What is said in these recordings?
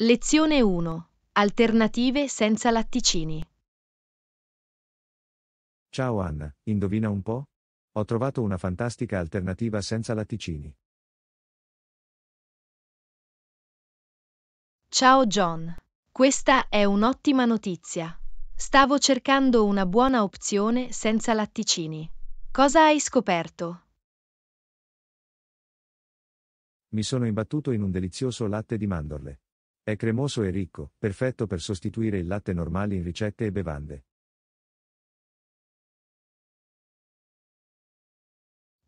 Lezione 1. Alternative senza latticini. Ciao Anna, indovina un po'? Ho trovato una fantastica alternativa senza latticini. Ciao John. Questa è un'ottima notizia. Stavo cercando una buona opzione senza latticini. Cosa hai scoperto? Mi sono imbattuto in un delizioso latte di mandorle. È cremoso e ricco, perfetto per sostituire il latte normale in ricette e bevande.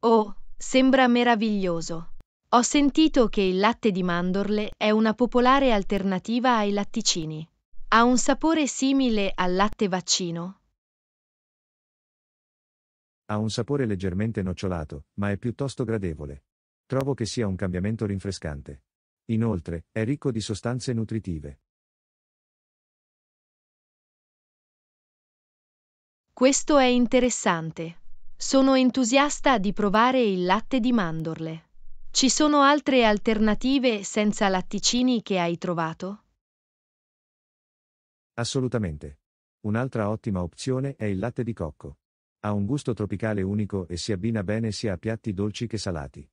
Oh, sembra meraviglioso. Ho sentito che il latte di mandorle è una popolare alternativa ai latticini. Ha un sapore simile al latte vaccino. Ha un sapore leggermente nocciolato, ma è piuttosto gradevole. Trovo che sia un cambiamento rinfrescante. Inoltre, è ricco di sostanze nutritive. Questo è interessante. Sono entusiasta di provare il latte di mandorle. Ci sono altre alternative senza latticini che hai trovato? Assolutamente. Un'altra ottima opzione è il latte di cocco. Ha un gusto tropicale unico e si abbina bene sia a piatti dolci che salati.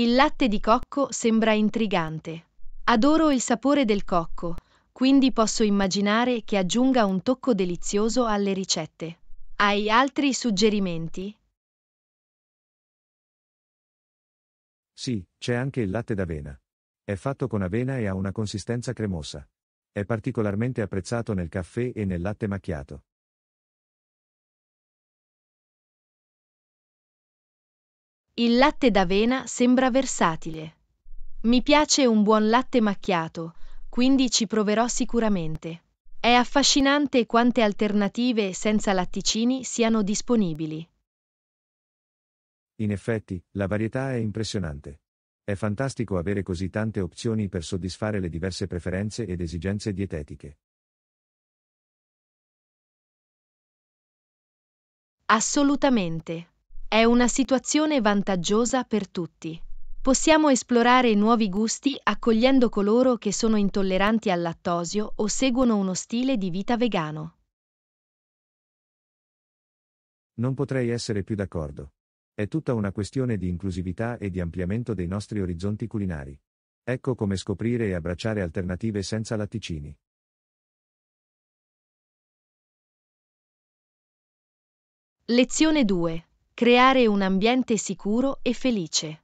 Il latte di cocco sembra intrigante. Adoro il sapore del cocco, quindi posso immaginare che aggiunga un tocco delizioso alle ricette. Hai altri suggerimenti? Sì, c'è anche il latte d'avena. È fatto con avena e ha una consistenza cremosa. È particolarmente apprezzato nel caffè e nel latte macchiato. Il latte d'avena sembra versatile. Mi piace un buon latte macchiato, quindi ci proverò sicuramente. È affascinante quante alternative senza latticini siano disponibili. In effetti, la varietà è impressionante. È fantastico avere così tante opzioni per soddisfare le diverse preferenze ed esigenze dietetiche. Assolutamente. È una situazione vantaggiosa per tutti. Possiamo esplorare nuovi gusti accogliendo coloro che sono intolleranti al lattosio o seguono uno stile di vita vegano. Non potrei essere più d'accordo. È tutta una questione di inclusività e di ampliamento dei nostri orizzonti culinari. Ecco come scoprire e abbracciare alternative senza latticini. Lezione 2 creare un ambiente sicuro e felice.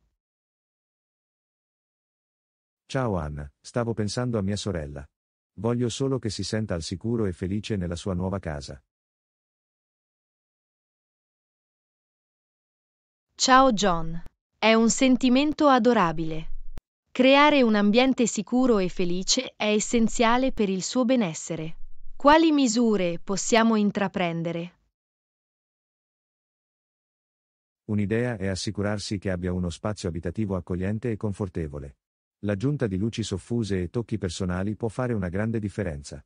Ciao Anna, stavo pensando a mia sorella. Voglio solo che si senta al sicuro e felice nella sua nuova casa. Ciao John. È un sentimento adorabile. Creare un ambiente sicuro e felice è essenziale per il suo benessere. Quali misure possiamo intraprendere? Un'idea è assicurarsi che abbia uno spazio abitativo accogliente e confortevole. L'aggiunta di luci soffuse e tocchi personali può fare una grande differenza.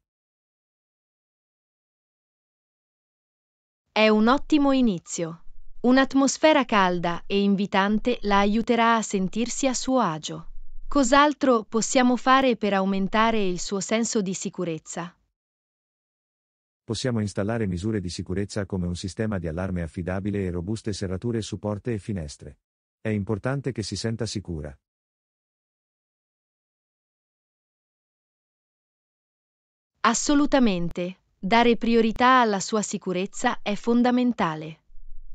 È un ottimo inizio. Un'atmosfera calda e invitante la aiuterà a sentirsi a suo agio. Cos'altro possiamo fare per aumentare il suo senso di sicurezza? possiamo installare misure di sicurezza come un sistema di allarme affidabile e robuste serrature su porte e finestre. È importante che si senta sicura. Assolutamente. Dare priorità alla sua sicurezza è fondamentale.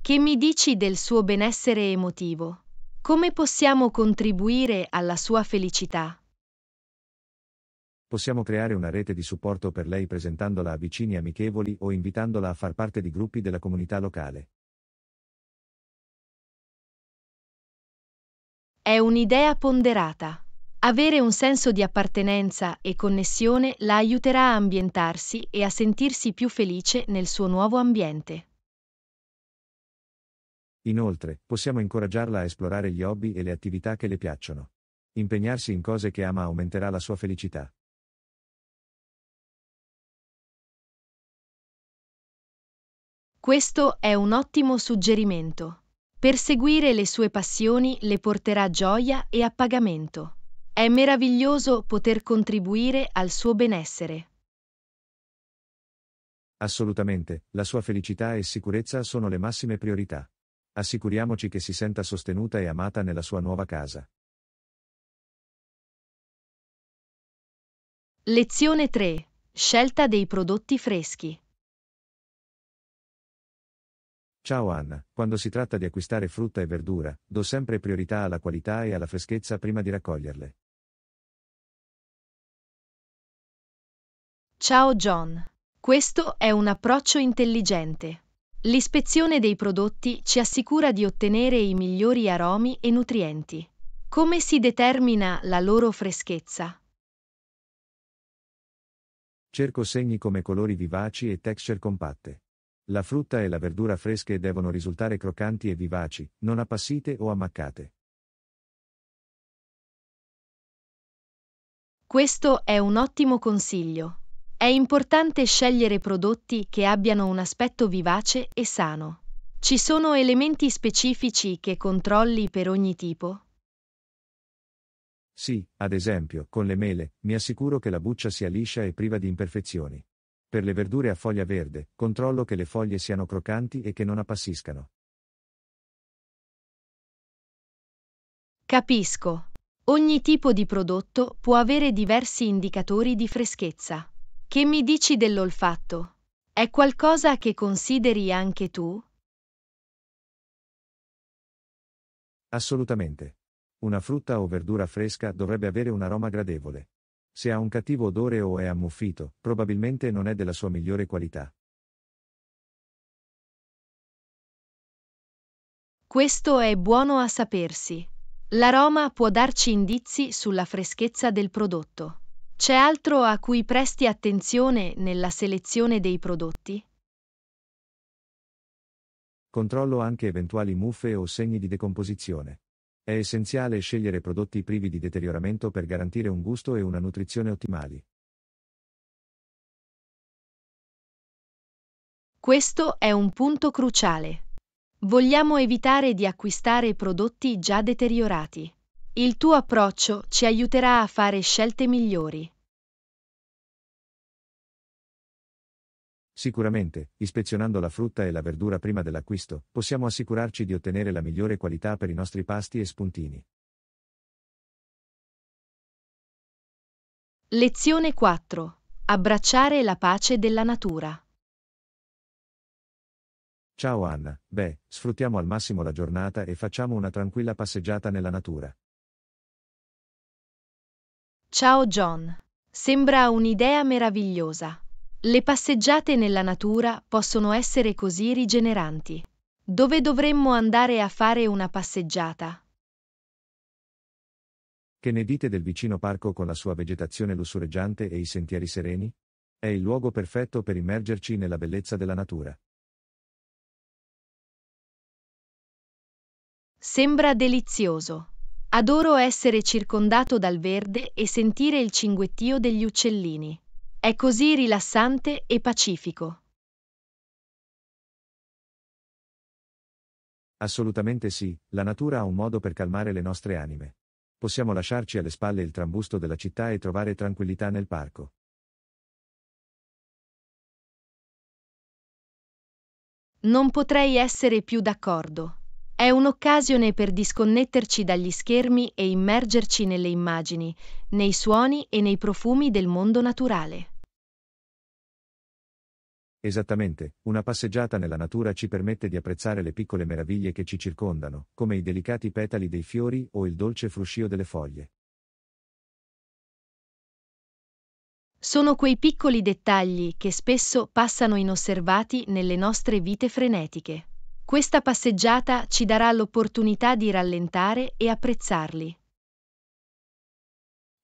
Che mi dici del suo benessere emotivo? Come possiamo contribuire alla sua felicità? possiamo creare una rete di supporto per lei presentandola a vicini amichevoli o invitandola a far parte di gruppi della comunità locale. È un'idea ponderata. Avere un senso di appartenenza e connessione la aiuterà a ambientarsi e a sentirsi più felice nel suo nuovo ambiente. Inoltre, possiamo incoraggiarla a esplorare gli hobby e le attività che le piacciono. Impegnarsi in cose che ama aumenterà la sua felicità. Questo è un ottimo suggerimento. Perseguire le sue passioni le porterà gioia e appagamento. È meraviglioso poter contribuire al suo benessere. Assolutamente, la sua felicità e sicurezza sono le massime priorità. Assicuriamoci che si senta sostenuta e amata nella sua nuova casa. Lezione 3. Scelta dei prodotti freschi. Ciao Anna, quando si tratta di acquistare frutta e verdura, do sempre priorità alla qualità e alla freschezza prima di raccoglierle. Ciao John, questo è un approccio intelligente. L'ispezione dei prodotti ci assicura di ottenere i migliori aromi e nutrienti. Come si determina la loro freschezza? Cerco segni come colori vivaci e texture compatte. La frutta e la verdura fresche devono risultare croccanti e vivaci, non appassite o ammaccate. Questo è un ottimo consiglio. È importante scegliere prodotti che abbiano un aspetto vivace e sano. Ci sono elementi specifici che controlli per ogni tipo? Sì, ad esempio, con le mele, mi assicuro che la buccia sia liscia e priva di imperfezioni. Per le verdure a foglia verde, controllo che le foglie siano croccanti e che non appassiscano. Capisco. Ogni tipo di prodotto può avere diversi indicatori di freschezza. Che mi dici dell'olfatto? È qualcosa che consideri anche tu? Assolutamente. Una frutta o verdura fresca dovrebbe avere un aroma gradevole. Se ha un cattivo odore o è ammuffito, probabilmente non è della sua migliore qualità. Questo è buono a sapersi. L'aroma può darci indizi sulla freschezza del prodotto. C'è altro a cui presti attenzione nella selezione dei prodotti? Controllo anche eventuali muffe o segni di decomposizione. È essenziale scegliere prodotti privi di deterioramento per garantire un gusto e una nutrizione ottimali. Questo è un punto cruciale. Vogliamo evitare di acquistare prodotti già deteriorati. Il tuo approccio ci aiuterà a fare scelte migliori. Sicuramente, ispezionando la frutta e la verdura prima dell'acquisto, possiamo assicurarci di ottenere la migliore qualità per i nostri pasti e spuntini. Lezione 4. Abbracciare la pace della natura. Ciao Anna, beh, sfruttiamo al massimo la giornata e facciamo una tranquilla passeggiata nella natura. Ciao John. Sembra un'idea meravigliosa. Le passeggiate nella natura possono essere così rigeneranti. Dove dovremmo andare a fare una passeggiata? Che ne dite del vicino parco con la sua vegetazione lussureggiante e i sentieri sereni? È il luogo perfetto per immergerci nella bellezza della natura. Sembra delizioso. Adoro essere circondato dal verde e sentire il cinguettio degli uccellini. È così rilassante e pacifico. Assolutamente sì, la natura ha un modo per calmare le nostre anime. Possiamo lasciarci alle spalle il trambusto della città e trovare tranquillità nel parco. Non potrei essere più d'accordo. È un'occasione per disconnetterci dagli schermi e immergerci nelle immagini, nei suoni e nei profumi del mondo naturale. Esattamente, una passeggiata nella natura ci permette di apprezzare le piccole meraviglie che ci circondano, come i delicati petali dei fiori o il dolce fruscio delle foglie. Sono quei piccoli dettagli che spesso passano inosservati nelle nostre vite frenetiche. Questa passeggiata ci darà l'opportunità di rallentare e apprezzarli.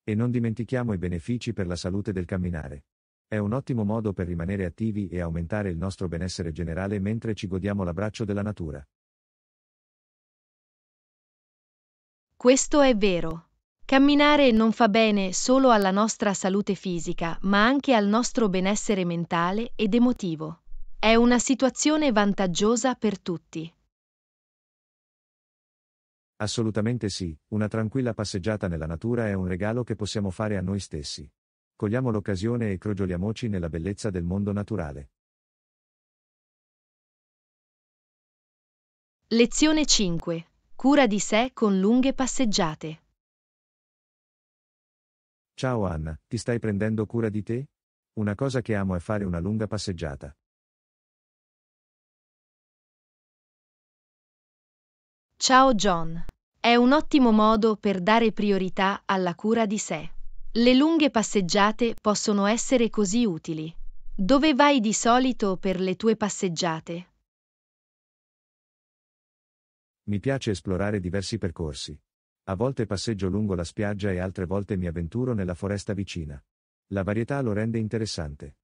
E non dimentichiamo i benefici per la salute del camminare. È un ottimo modo per rimanere attivi e aumentare il nostro benessere generale mentre ci godiamo l'abbraccio della natura. Questo è vero. Camminare non fa bene solo alla nostra salute fisica, ma anche al nostro benessere mentale ed emotivo. È una situazione vantaggiosa per tutti. Assolutamente sì, una tranquilla passeggiata nella natura è un regalo che possiamo fare a noi stessi. Cogliamo l'occasione e crogioliamoci nella bellezza del mondo naturale. Lezione 5. Cura di sé con lunghe passeggiate. Ciao Anna, ti stai prendendo cura di te? Una cosa che amo è fare una lunga passeggiata. Ciao John. È un ottimo modo per dare priorità alla cura di sé. Le lunghe passeggiate possono essere così utili. Dove vai di solito per le tue passeggiate? Mi piace esplorare diversi percorsi. A volte passeggio lungo la spiaggia e altre volte mi avventuro nella foresta vicina. La varietà lo rende interessante.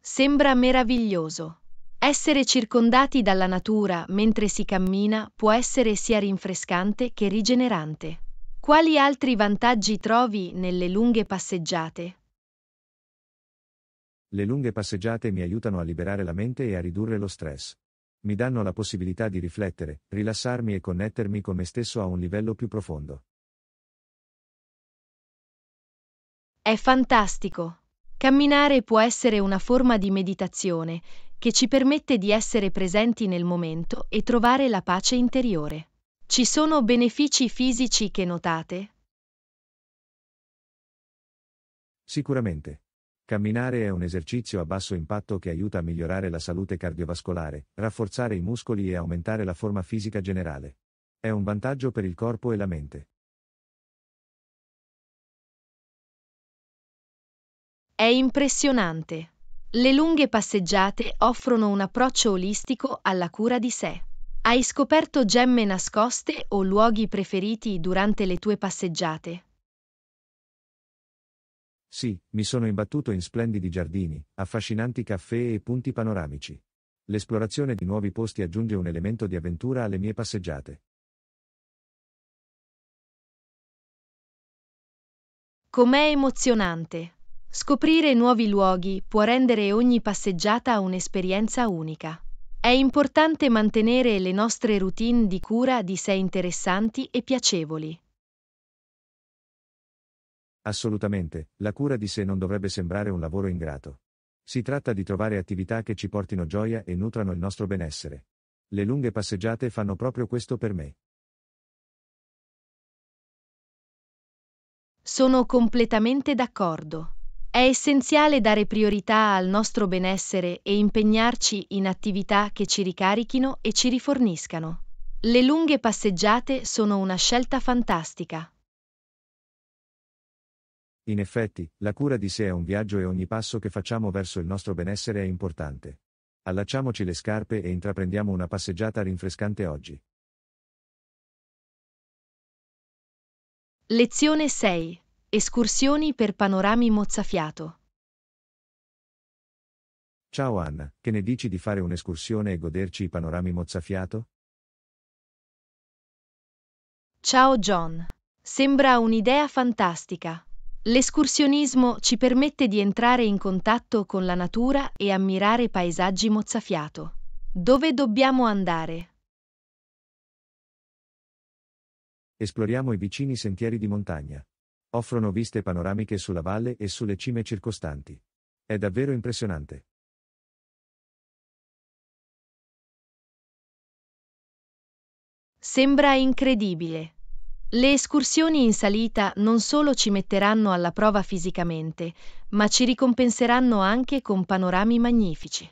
Sembra meraviglioso. Essere circondati dalla natura mentre si cammina può essere sia rinfrescante che rigenerante. Quali altri vantaggi trovi nelle lunghe passeggiate? Le lunghe passeggiate mi aiutano a liberare la mente e a ridurre lo stress. Mi danno la possibilità di riflettere, rilassarmi e connettermi con me stesso a un livello più profondo. È fantastico. Camminare può essere una forma di meditazione che ci permette di essere presenti nel momento e trovare la pace interiore. Ci sono benefici fisici che notate? Sicuramente. Camminare è un esercizio a basso impatto che aiuta a migliorare la salute cardiovascolare, rafforzare i muscoli e aumentare la forma fisica generale. È un vantaggio per il corpo e la mente. È impressionante. Le lunghe passeggiate offrono un approccio olistico alla cura di sé. Hai scoperto gemme nascoste o luoghi preferiti durante le tue passeggiate? Sì, mi sono imbattuto in splendidi giardini, affascinanti caffè e punti panoramici. L'esplorazione di nuovi posti aggiunge un elemento di avventura alle mie passeggiate. Com'è emozionante! Scoprire nuovi luoghi può rendere ogni passeggiata un'esperienza unica. È importante mantenere le nostre routine di cura di sé interessanti e piacevoli. Assolutamente, la cura di sé non dovrebbe sembrare un lavoro ingrato. Si tratta di trovare attività che ci portino gioia e nutrano il nostro benessere. Le lunghe passeggiate fanno proprio questo per me. Sono completamente d'accordo. È essenziale dare priorità al nostro benessere e impegnarci in attività che ci ricarichino e ci riforniscano. Le lunghe passeggiate sono una scelta fantastica. In effetti, la cura di sé è un viaggio e ogni passo che facciamo verso il nostro benessere è importante. Allacciamoci le scarpe e intraprendiamo una passeggiata rinfrescante oggi. Lezione 6. Escursioni per panorami mozzafiato. Ciao Anna, che ne dici di fare un'escursione e goderci i panorami mozzafiato? Ciao John. Sembra un'idea fantastica. L'escursionismo ci permette di entrare in contatto con la natura e ammirare paesaggi mozzafiato. Dove dobbiamo andare? Esploriamo i vicini sentieri di montagna offrono viste panoramiche sulla valle e sulle cime circostanti. È davvero impressionante. Sembra incredibile. Le escursioni in salita non solo ci metteranno alla prova fisicamente, ma ci ricompenseranno anche con panorami magnifici.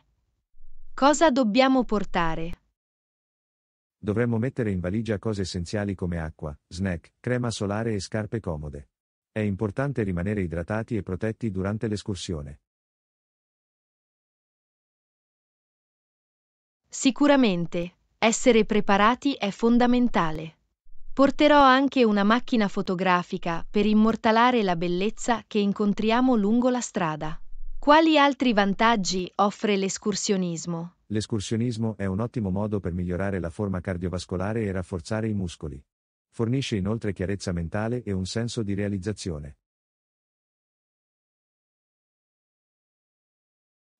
Cosa dobbiamo portare? Dovremmo mettere in valigia cose essenziali come acqua, snack, crema solare e scarpe comode. È importante rimanere idratati e protetti durante l'escursione. Sicuramente, essere preparati è fondamentale. Porterò anche una macchina fotografica per immortalare la bellezza che incontriamo lungo la strada. Quali altri vantaggi offre l'escursionismo? L'escursionismo è un ottimo modo per migliorare la forma cardiovascolare e rafforzare i muscoli. Fornisce inoltre chiarezza mentale e un senso di realizzazione.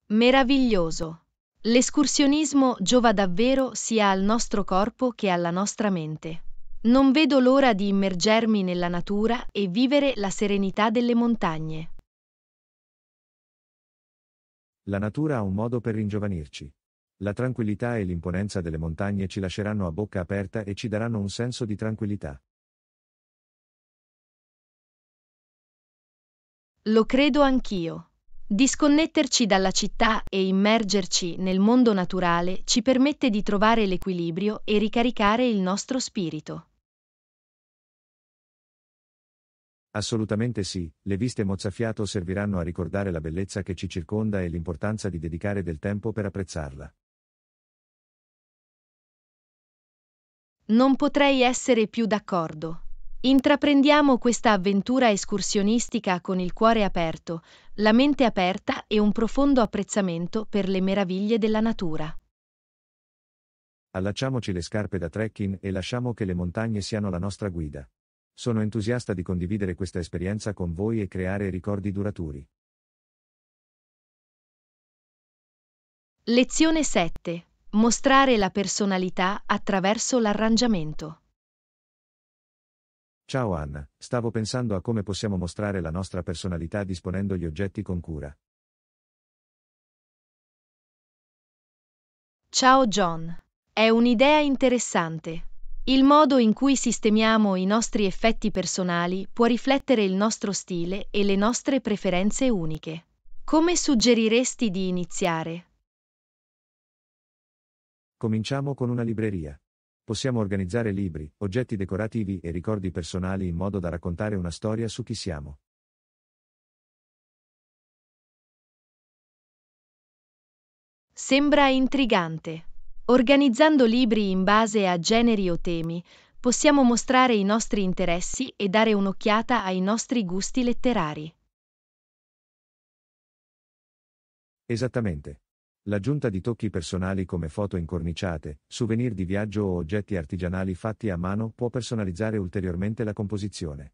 Meraviglioso. L'escursionismo giova davvero sia al nostro corpo che alla nostra mente. Non vedo l'ora di immergermi nella natura e vivere la serenità delle montagne. La natura ha un modo per ringiovanirci. La tranquillità e l'imponenza delle montagne ci lasceranno a bocca aperta e ci daranno un senso di tranquillità. Lo credo anch'io. Disconnetterci dalla città e immergerci nel mondo naturale ci permette di trovare l'equilibrio e ricaricare il nostro spirito. Assolutamente sì, le viste mozzafiato serviranno a ricordare la bellezza che ci circonda e l'importanza di dedicare del tempo per apprezzarla. Non potrei essere più d'accordo. Intraprendiamo questa avventura escursionistica con il cuore aperto, la mente aperta e un profondo apprezzamento per le meraviglie della natura. Allacciamoci le scarpe da trekking e lasciamo che le montagne siano la nostra guida. Sono entusiasta di condividere questa esperienza con voi e creare ricordi duraturi. Lezione 7 Mostrare la personalità attraverso l'arrangiamento. Ciao Anna, stavo pensando a come possiamo mostrare la nostra personalità disponendo gli oggetti con cura. Ciao John. È un'idea interessante. Il modo in cui sistemiamo i nostri effetti personali può riflettere il nostro stile e le nostre preferenze uniche. Come suggeriresti di iniziare? Cominciamo con una libreria. Possiamo organizzare libri, oggetti decorativi e ricordi personali in modo da raccontare una storia su chi siamo. Sembra intrigante. Organizzando libri in base a generi o temi, possiamo mostrare i nostri interessi e dare un'occhiata ai nostri gusti letterari. Esattamente. L'aggiunta di tocchi personali come foto incorniciate, souvenir di viaggio o oggetti artigianali fatti a mano può personalizzare ulteriormente la composizione.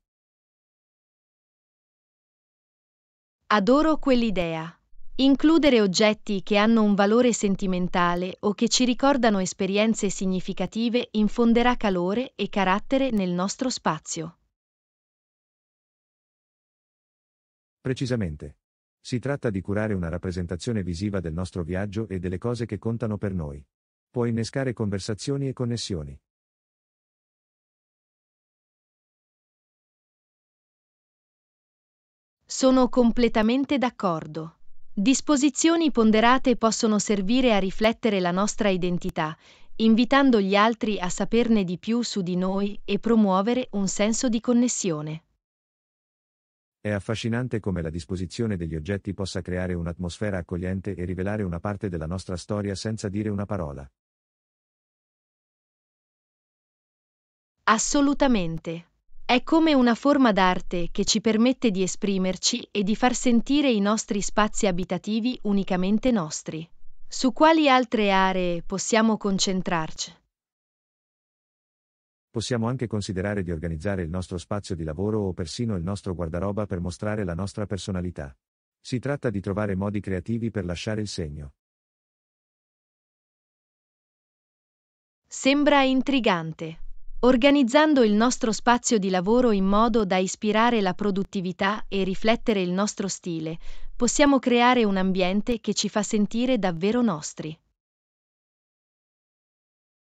Adoro quell'idea. Includere oggetti che hanno un valore sentimentale o che ci ricordano esperienze significative infonderà calore e carattere nel nostro spazio. Precisamente. Si tratta di curare una rappresentazione visiva del nostro viaggio e delle cose che contano per noi. Può innescare conversazioni e connessioni. Sono completamente d'accordo. Disposizioni ponderate possono servire a riflettere la nostra identità, invitando gli altri a saperne di più su di noi e promuovere un senso di connessione. È affascinante come la disposizione degli oggetti possa creare un'atmosfera accogliente e rivelare una parte della nostra storia senza dire una parola. Assolutamente. È come una forma d'arte che ci permette di esprimerci e di far sentire i nostri spazi abitativi unicamente nostri. Su quali altre aree possiamo concentrarci? Possiamo anche considerare di organizzare il nostro spazio di lavoro o persino il nostro guardaroba per mostrare la nostra personalità. Si tratta di trovare modi creativi per lasciare il segno. Sembra intrigante. Organizzando il nostro spazio di lavoro in modo da ispirare la produttività e riflettere il nostro stile, possiamo creare un ambiente che ci fa sentire davvero nostri.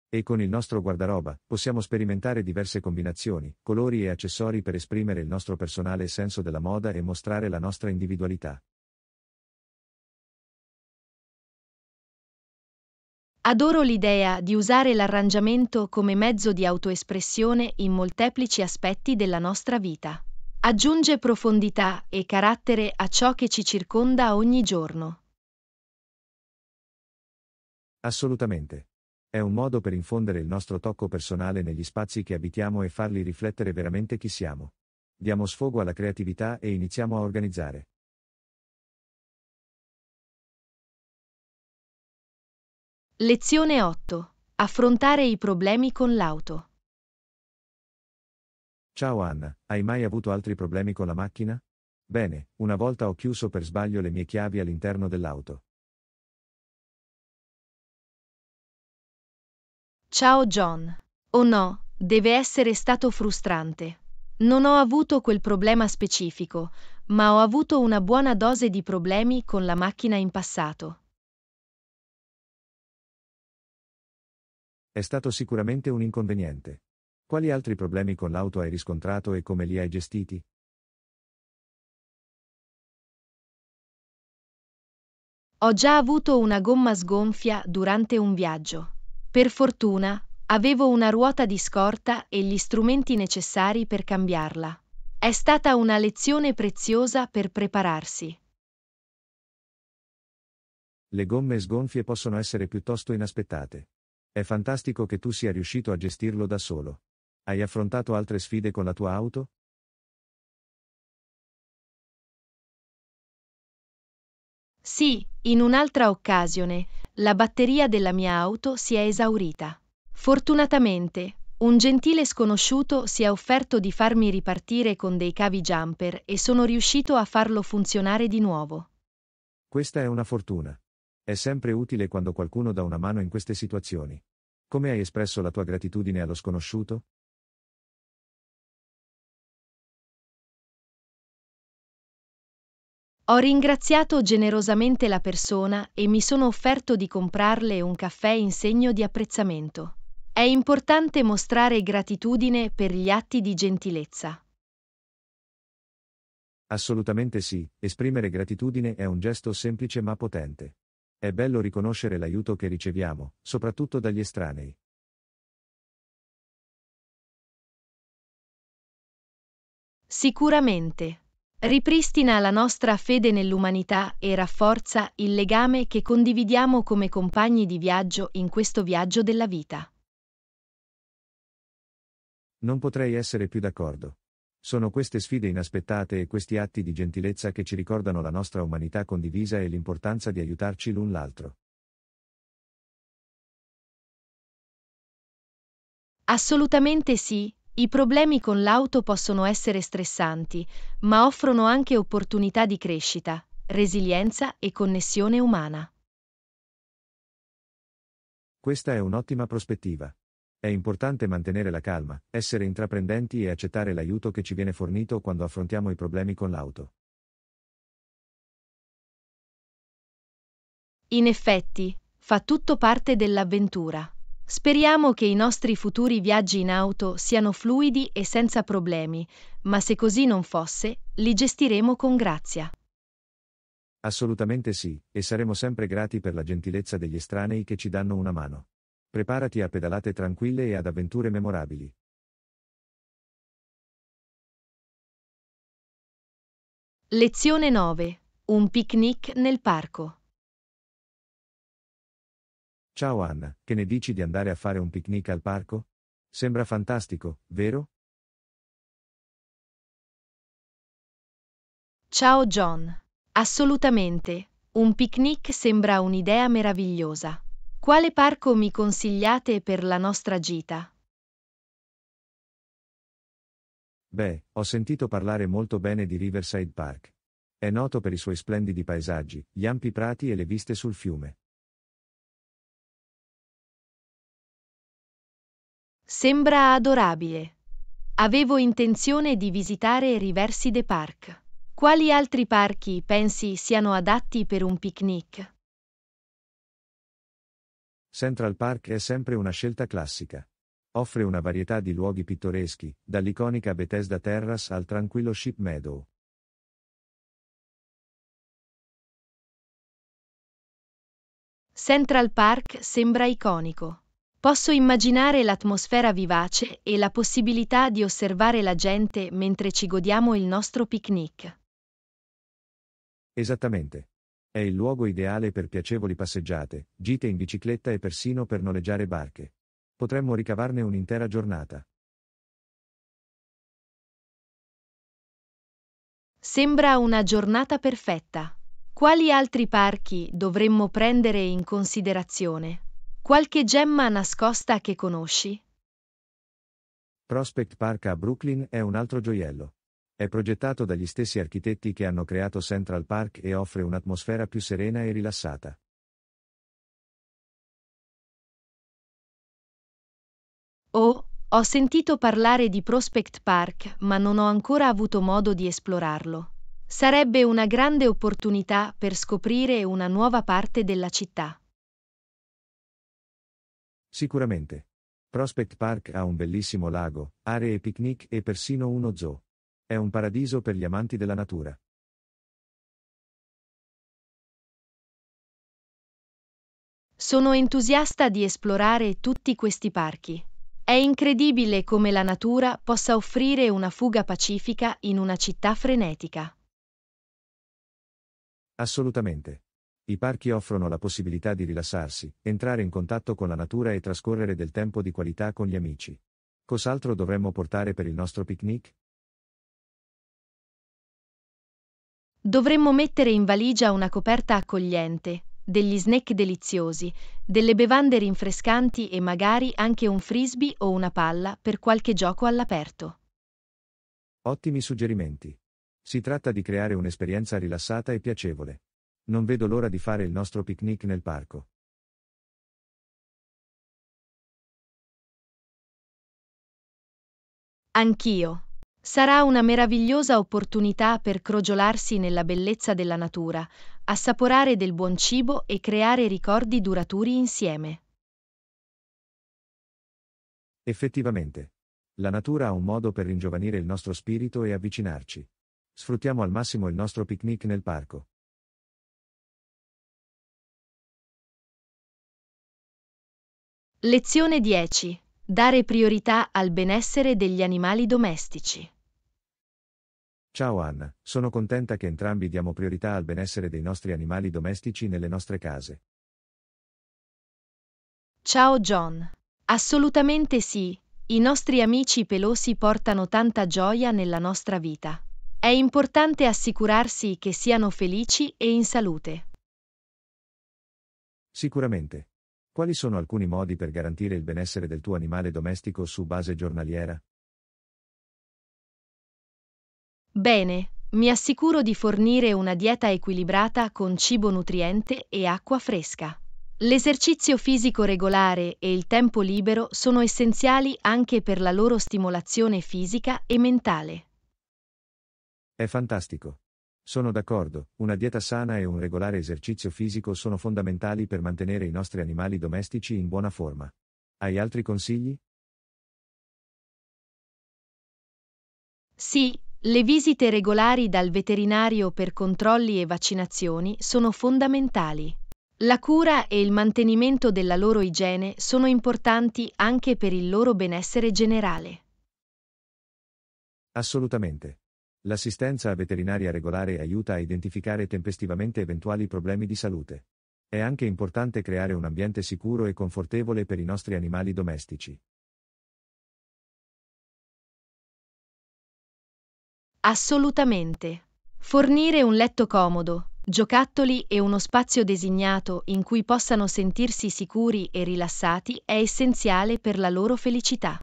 E con il nostro guardaroba possiamo sperimentare diverse combinazioni, colori e accessori per esprimere il nostro personale senso della moda e mostrare la nostra individualità. Adoro l'idea di usare l'arrangiamento come mezzo di autoespressione in molteplici aspetti della nostra vita. Aggiunge profondità e carattere a ciò che ci circonda ogni giorno. Assolutamente. È un modo per infondere il nostro tocco personale negli spazi che abitiamo e farli riflettere veramente chi siamo. Diamo sfogo alla creatività e iniziamo a organizzare. Lezione 8. Affrontare i problemi con l'auto. Ciao Anna, hai mai avuto altri problemi con la macchina? Bene, una volta ho chiuso per sbaglio le mie chiavi all'interno dell'auto. Ciao John. Oh no, deve essere stato frustrante. Non ho avuto quel problema specifico, ma ho avuto una buona dose di problemi con la macchina in passato. È stato sicuramente un inconveniente. Quali altri problemi con l'auto hai riscontrato e come li hai gestiti? Ho già avuto una gomma sgonfia durante un viaggio. Per fortuna, avevo una ruota di scorta e gli strumenti necessari per cambiarla. È stata una lezione preziosa per prepararsi. Le gomme sgonfie possono essere piuttosto inaspettate. È fantastico che tu sia riuscito a gestirlo da solo. Hai affrontato altre sfide con la tua auto? Sì, in un'altra occasione, la batteria della mia auto si è esaurita. Fortunatamente, un gentile sconosciuto si è offerto di farmi ripartire con dei cavi jumper e sono riuscito a farlo funzionare di nuovo. Questa è una fortuna. È sempre utile quando qualcuno dà una mano in queste situazioni. Come hai espresso la tua gratitudine allo sconosciuto? Ho ringraziato generosamente la persona e mi sono offerto di comprarle un caffè in segno di apprezzamento. È importante mostrare gratitudine per gli atti di gentilezza. Assolutamente sì, esprimere gratitudine è un gesto semplice ma potente. È bello riconoscere l'aiuto che riceviamo, soprattutto dagli estranei. Sicuramente. Ripristina la nostra fede nell'umanità e rafforza il legame che condividiamo come compagni di viaggio in questo viaggio della vita. Non potrei essere più d'accordo. Sono queste sfide inaspettate e questi atti di gentilezza che ci ricordano la nostra umanità condivisa e l'importanza di aiutarci l'un l'altro. Assolutamente sì, i problemi con l'auto possono essere stressanti, ma offrono anche opportunità di crescita, resilienza e connessione umana. Questa è un'ottima prospettiva. È importante mantenere la calma, essere intraprendenti e accettare l'aiuto che ci viene fornito quando affrontiamo i problemi con l'auto. In effetti, fa tutto parte dell'avventura. Speriamo che i nostri futuri viaggi in auto siano fluidi e senza problemi, ma se così non fosse, li gestiremo con grazia. Assolutamente sì, e saremo sempre grati per la gentilezza degli estranei che ci danno una mano. Preparati a pedalate tranquille e ad avventure memorabili. Lezione 9. Un picnic nel parco. Ciao Anna, che ne dici di andare a fare un picnic al parco? Sembra fantastico, vero? Ciao John. Assolutamente. Un picnic sembra un'idea meravigliosa. Quale parco mi consigliate per la nostra gita? Beh, ho sentito parlare molto bene di Riverside Park. È noto per i suoi splendidi paesaggi, gli ampi prati e le viste sul fiume. Sembra adorabile. Avevo intenzione di visitare Riverside Park. Quali altri parchi pensi siano adatti per un picnic? Central Park è sempre una scelta classica. Offre una varietà di luoghi pittoreschi, dall'iconica Bethesda Terrace al tranquillo Ship Meadow. Central Park sembra iconico. Posso immaginare l'atmosfera vivace e la possibilità di osservare la gente mentre ci godiamo il nostro picnic. Esattamente. È il luogo ideale per piacevoli passeggiate, gite in bicicletta e persino per noleggiare barche. Potremmo ricavarne un'intera giornata. Sembra una giornata perfetta. Quali altri parchi dovremmo prendere in considerazione? Qualche gemma nascosta che conosci? Prospect Park a Brooklyn è un altro gioiello. È progettato dagli stessi architetti che hanno creato Central Park e offre un'atmosfera più serena e rilassata. Oh, ho sentito parlare di Prospect Park, ma non ho ancora avuto modo di esplorarlo. Sarebbe una grande opportunità per scoprire una nuova parte della città. Sicuramente. Prospect Park ha un bellissimo lago, aree picnic e persino uno zoo. È un paradiso per gli amanti della natura. Sono entusiasta di esplorare tutti questi parchi. È incredibile come la natura possa offrire una fuga pacifica in una città frenetica. Assolutamente. I parchi offrono la possibilità di rilassarsi, entrare in contatto con la natura e trascorrere del tempo di qualità con gli amici. Cos'altro dovremmo portare per il nostro picnic? Dovremmo mettere in valigia una coperta accogliente, degli snack deliziosi, delle bevande rinfrescanti e magari anche un frisbee o una palla per qualche gioco all'aperto. Ottimi suggerimenti. Si tratta di creare un'esperienza rilassata e piacevole. Non vedo l'ora di fare il nostro picnic nel parco. Anch'io. Sarà una meravigliosa opportunità per crogiolarsi nella bellezza della natura, assaporare del buon cibo e creare ricordi duraturi insieme. Effettivamente. La natura ha un modo per ringiovanire il nostro spirito e avvicinarci. Sfruttiamo al massimo il nostro picnic nel parco. Lezione 10. Dare priorità al benessere degli animali domestici. Ciao Ann, sono contenta che entrambi diamo priorità al benessere dei nostri animali domestici nelle nostre case. Ciao John. Assolutamente sì, i nostri amici pelosi portano tanta gioia nella nostra vita. È importante assicurarsi che siano felici e in salute. Sicuramente. Quali sono alcuni modi per garantire il benessere del tuo animale domestico su base giornaliera? Bene, mi assicuro di fornire una dieta equilibrata con cibo nutriente e acqua fresca. L'esercizio fisico regolare e il tempo libero sono essenziali anche per la loro stimolazione fisica e mentale. È fantastico. Sono d'accordo, una dieta sana e un regolare esercizio fisico sono fondamentali per mantenere i nostri animali domestici in buona forma. Hai altri consigli? Sì, le visite regolari dal veterinario per controlli e vaccinazioni sono fondamentali. La cura e il mantenimento della loro igiene sono importanti anche per il loro benessere generale. Assolutamente. L'assistenza veterinaria regolare aiuta a identificare tempestivamente eventuali problemi di salute. È anche importante creare un ambiente sicuro e confortevole per i nostri animali domestici. Assolutamente. Fornire un letto comodo, giocattoli e uno spazio designato in cui possano sentirsi sicuri e rilassati è essenziale per la loro felicità.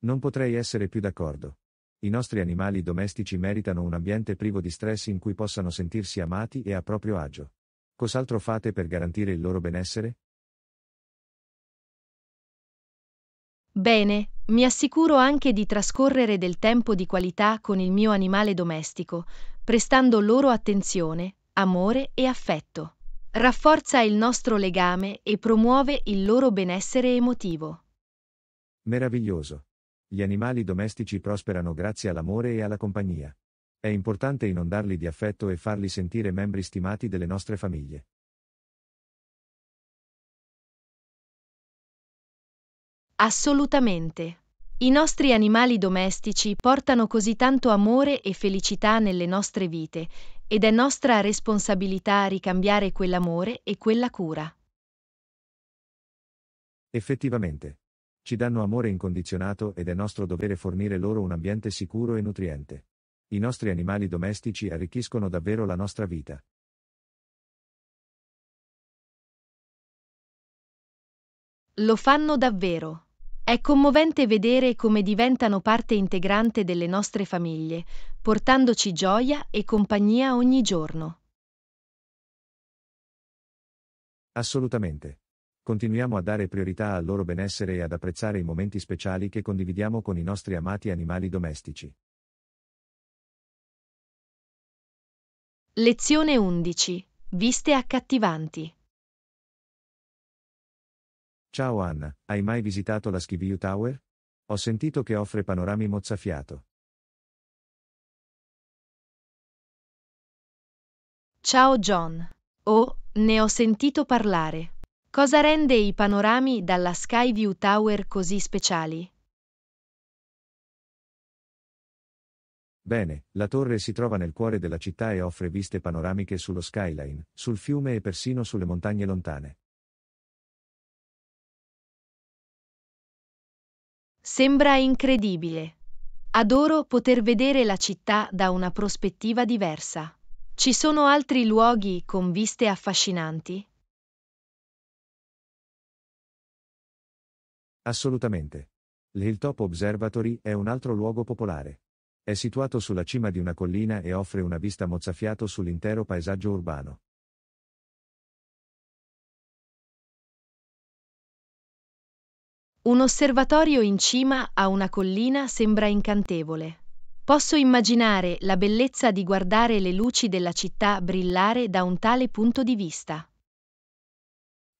Non potrei essere più d'accordo. I nostri animali domestici meritano un ambiente privo di stress in cui possano sentirsi amati e a proprio agio. Cos'altro fate per garantire il loro benessere? Bene, mi assicuro anche di trascorrere del tempo di qualità con il mio animale domestico, prestando loro attenzione, amore e affetto. Rafforza il nostro legame e promuove il loro benessere emotivo. Meraviglioso. Gli animali domestici prosperano grazie all'amore e alla compagnia. È importante inondarli di affetto e farli sentire membri stimati delle nostre famiglie. Assolutamente. I nostri animali domestici portano così tanto amore e felicità nelle nostre vite, ed è nostra responsabilità ricambiare quell'amore e quella cura. Effettivamente ci danno amore incondizionato ed è nostro dovere fornire loro un ambiente sicuro e nutriente. I nostri animali domestici arricchiscono davvero la nostra vita. Lo fanno davvero. È commovente vedere come diventano parte integrante delle nostre famiglie, portandoci gioia e compagnia ogni giorno. Assolutamente continuiamo a dare priorità al loro benessere e ad apprezzare i momenti speciali che condividiamo con i nostri amati animali domestici. Lezione 11. Viste accattivanti. Ciao Anna, hai mai visitato la Skiviu Tower? Ho sentito che offre panorami mozzafiato. Ciao John. Oh, ne ho sentito parlare. Cosa rende i panorami dalla Skyview Tower così speciali? Bene, la torre si trova nel cuore della città e offre viste panoramiche sullo skyline, sul fiume e persino sulle montagne lontane. Sembra incredibile. Adoro poter vedere la città da una prospettiva diversa. Ci sono altri luoghi con viste affascinanti? Assolutamente. L'Hilltop Observatory è un altro luogo popolare. È situato sulla cima di una collina e offre una vista mozzafiato sull'intero paesaggio urbano. Un osservatorio in cima a una collina sembra incantevole. Posso immaginare la bellezza di guardare le luci della città brillare da un tale punto di vista.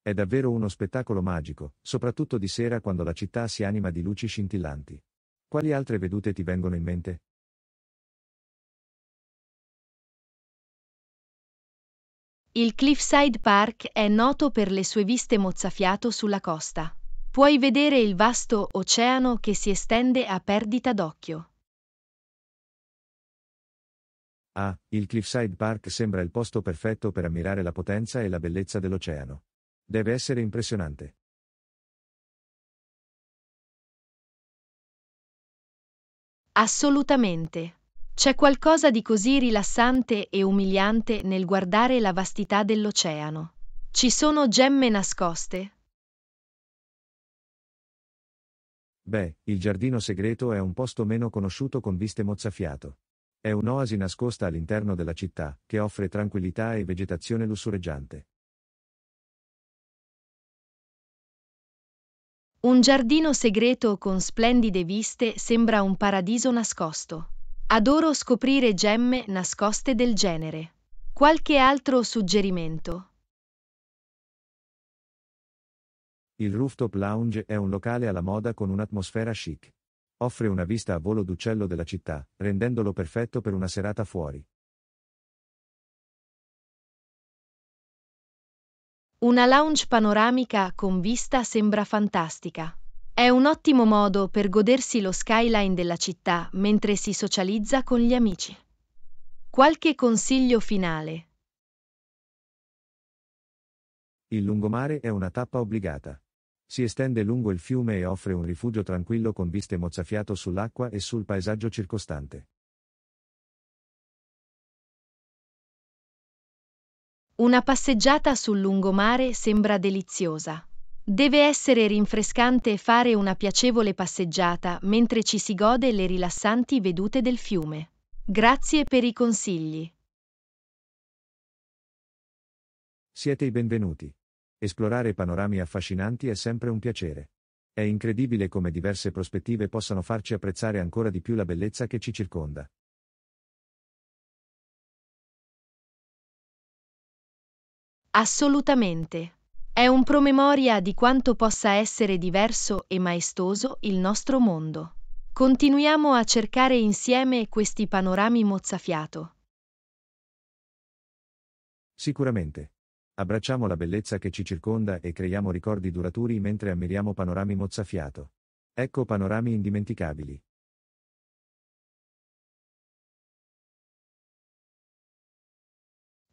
È davvero uno spettacolo magico, soprattutto di sera quando la città si anima di luci scintillanti. Quali altre vedute ti vengono in mente? Il Cliffside Park è noto per le sue viste mozzafiato sulla costa. Puoi vedere il vasto oceano che si estende a perdita d'occhio. Ah, il Cliffside Park sembra il posto perfetto per ammirare la potenza e la bellezza dell'oceano. Deve essere impressionante. Assolutamente. C'è qualcosa di così rilassante e umiliante nel guardare la vastità dell'oceano. Ci sono gemme nascoste. Beh, il giardino segreto è un posto meno conosciuto con viste mozzafiato. È un'oasi nascosta all'interno della città, che offre tranquillità e vegetazione lussureggiante. Un giardino segreto con splendide viste sembra un paradiso nascosto. Adoro scoprire gemme nascoste del genere. Qualche altro suggerimento? Il Rooftop Lounge è un locale alla moda con un'atmosfera chic. Offre una vista a volo d'uccello della città, rendendolo perfetto per una serata fuori. Una lounge panoramica con vista sembra fantastica. È un ottimo modo per godersi lo skyline della città mentre si socializza con gli amici. Qualche consiglio finale. Il lungomare è una tappa obbligata. Si estende lungo il fiume e offre un rifugio tranquillo con viste mozzafiato sull'acqua e sul paesaggio circostante. Una passeggiata sul lungomare sembra deliziosa. Deve essere rinfrescante fare una piacevole passeggiata mentre ci si gode le rilassanti vedute del fiume. Grazie per i consigli. Siete i benvenuti. Esplorare panorami affascinanti è sempre un piacere. È incredibile come diverse prospettive possano farci apprezzare ancora di più la bellezza che ci circonda. Assolutamente. È un promemoria di quanto possa essere diverso e maestoso il nostro mondo. Continuiamo a cercare insieme questi panorami mozzafiato. Sicuramente. Abbracciamo la bellezza che ci circonda e creiamo ricordi duraturi mentre ammiriamo panorami mozzafiato. Ecco panorami indimenticabili.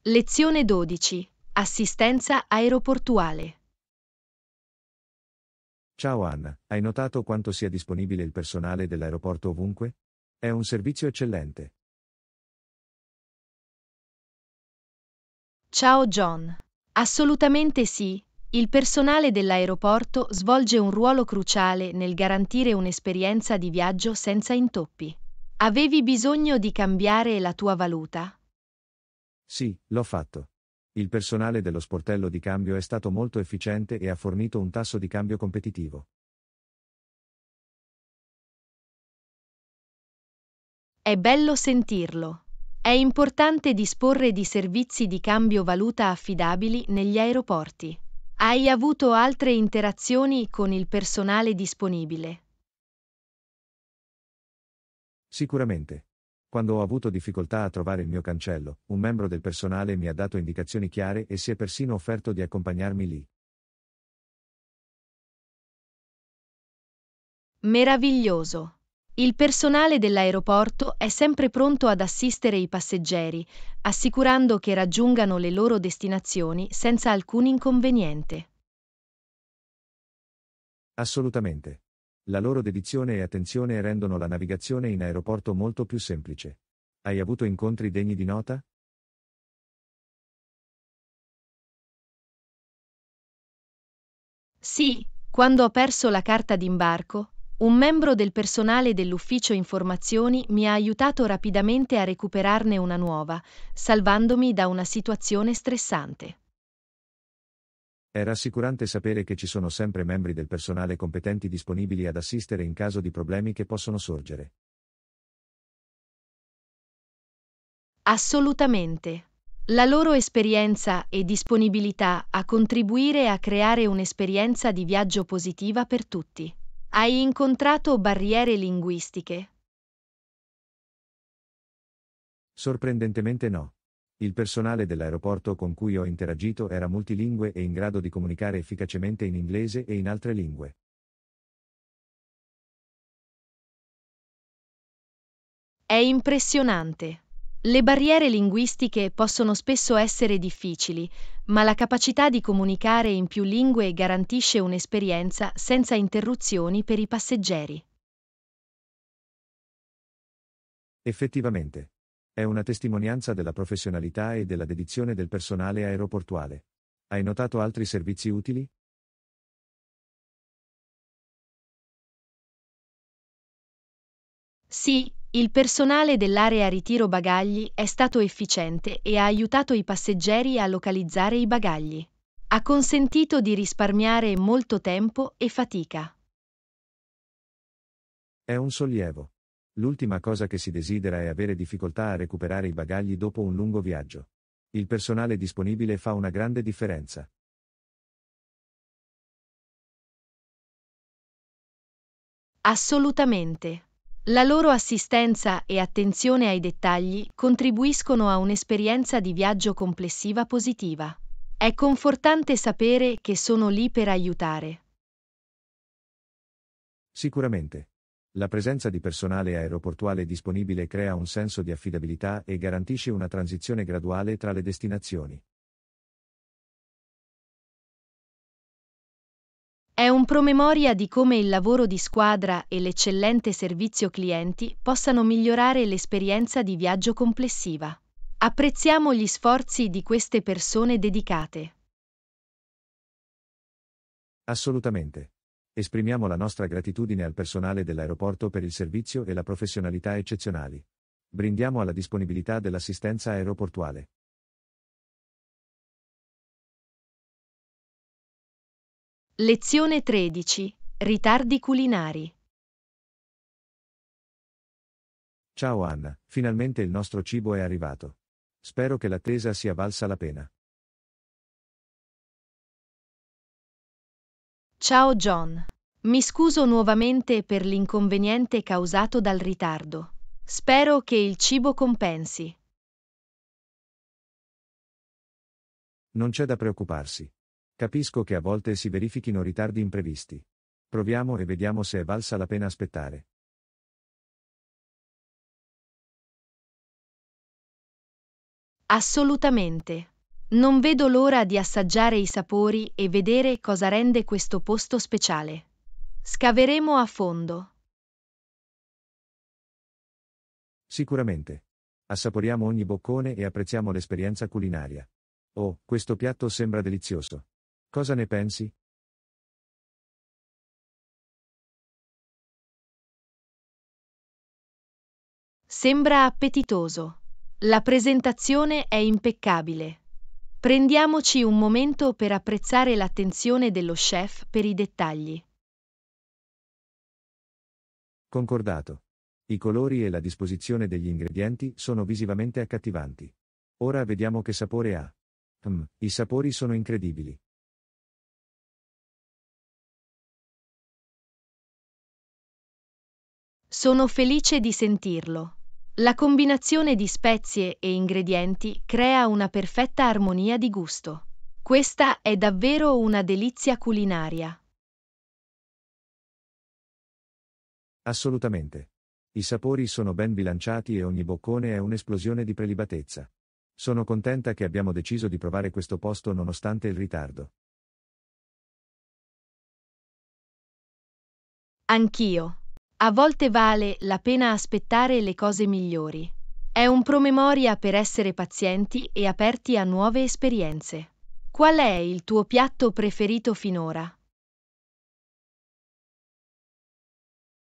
Lezione 12. Assistenza aeroportuale. Ciao Anna, hai notato quanto sia disponibile il personale dell'aeroporto ovunque? È un servizio eccellente. Ciao John. Assolutamente sì. Il personale dell'aeroporto svolge un ruolo cruciale nel garantire un'esperienza di viaggio senza intoppi. Avevi bisogno di cambiare la tua valuta? Sì, l'ho fatto. Il personale dello sportello di cambio è stato molto efficiente e ha fornito un tasso di cambio competitivo. È bello sentirlo. È importante disporre di servizi di cambio valuta affidabili negli aeroporti. Hai avuto altre interazioni con il personale disponibile? Sicuramente. Quando ho avuto difficoltà a trovare il mio cancello, un membro del personale mi ha dato indicazioni chiare e si è persino offerto di accompagnarmi lì. Meraviglioso. Il personale dell'aeroporto è sempre pronto ad assistere i passeggeri, assicurando che raggiungano le loro destinazioni senza alcun inconveniente. Assolutamente. La loro dedizione e attenzione rendono la navigazione in aeroporto molto più semplice. Hai avuto incontri degni di nota? Sì, quando ho perso la carta d'imbarco, un membro del personale dell'ufficio informazioni mi ha aiutato rapidamente a recuperarne una nuova, salvandomi da una situazione stressante. È rassicurante sapere che ci sono sempre membri del personale competenti disponibili ad assistere in caso di problemi che possono sorgere. Assolutamente. La loro esperienza e disponibilità a contribuire a creare un'esperienza di viaggio positiva per tutti. Hai incontrato barriere linguistiche? Sorprendentemente no. Il personale dell'aeroporto con cui ho interagito era multilingue e in grado di comunicare efficacemente in inglese e in altre lingue. È impressionante. Le barriere linguistiche possono spesso essere difficili, ma la capacità di comunicare in più lingue garantisce un'esperienza senza interruzioni per i passeggeri. Effettivamente. È una testimonianza della professionalità e della dedizione del personale aeroportuale. Hai notato altri servizi utili? Sì, il personale dell'area ritiro bagagli è stato efficiente e ha aiutato i passeggeri a localizzare i bagagli. Ha consentito di risparmiare molto tempo e fatica. È un sollievo. L'ultima cosa che si desidera è avere difficoltà a recuperare i bagagli dopo un lungo viaggio. Il personale disponibile fa una grande differenza. Assolutamente. La loro assistenza e attenzione ai dettagli contribuiscono a un'esperienza di viaggio complessiva positiva. È confortante sapere che sono lì per aiutare. Sicuramente. La presenza di personale aeroportuale disponibile crea un senso di affidabilità e garantisce una transizione graduale tra le destinazioni. È un promemoria di come il lavoro di squadra e l'eccellente servizio clienti possano migliorare l'esperienza di viaggio complessiva. Apprezziamo gli sforzi di queste persone dedicate. Assolutamente. Esprimiamo la nostra gratitudine al personale dell'aeroporto per il servizio e la professionalità eccezionali. Brindiamo alla disponibilità dell'assistenza aeroportuale. Lezione 13. Ritardi culinari. Ciao Anna, finalmente il nostro cibo è arrivato. Spero che l'attesa sia valsa la pena. Ciao John. Mi scuso nuovamente per l'inconveniente causato dal ritardo. Spero che il cibo compensi. Non c'è da preoccuparsi. Capisco che a volte si verifichino ritardi imprevisti. Proviamo e vediamo se è valsa la pena aspettare. Assolutamente. Non vedo l'ora di assaggiare i sapori e vedere cosa rende questo posto speciale. Scaveremo a fondo. Sicuramente. Assaporiamo ogni boccone e apprezziamo l'esperienza culinaria. Oh, questo piatto sembra delizioso. Cosa ne pensi? Sembra appetitoso. La presentazione è impeccabile. Prendiamoci un momento per apprezzare l'attenzione dello chef per i dettagli. Concordato. I colori e la disposizione degli ingredienti sono visivamente accattivanti. Ora vediamo che sapore ha. Mm, i sapori sono incredibili. Sono felice di sentirlo. La combinazione di spezie e ingredienti crea una perfetta armonia di gusto. Questa è davvero una delizia culinaria. Assolutamente. I sapori sono ben bilanciati e ogni boccone è un'esplosione di prelibatezza. Sono contenta che abbiamo deciso di provare questo posto nonostante il ritardo. Anch'io. A volte vale la pena aspettare le cose migliori. È un promemoria per essere pazienti e aperti a nuove esperienze. Qual è il tuo piatto preferito finora?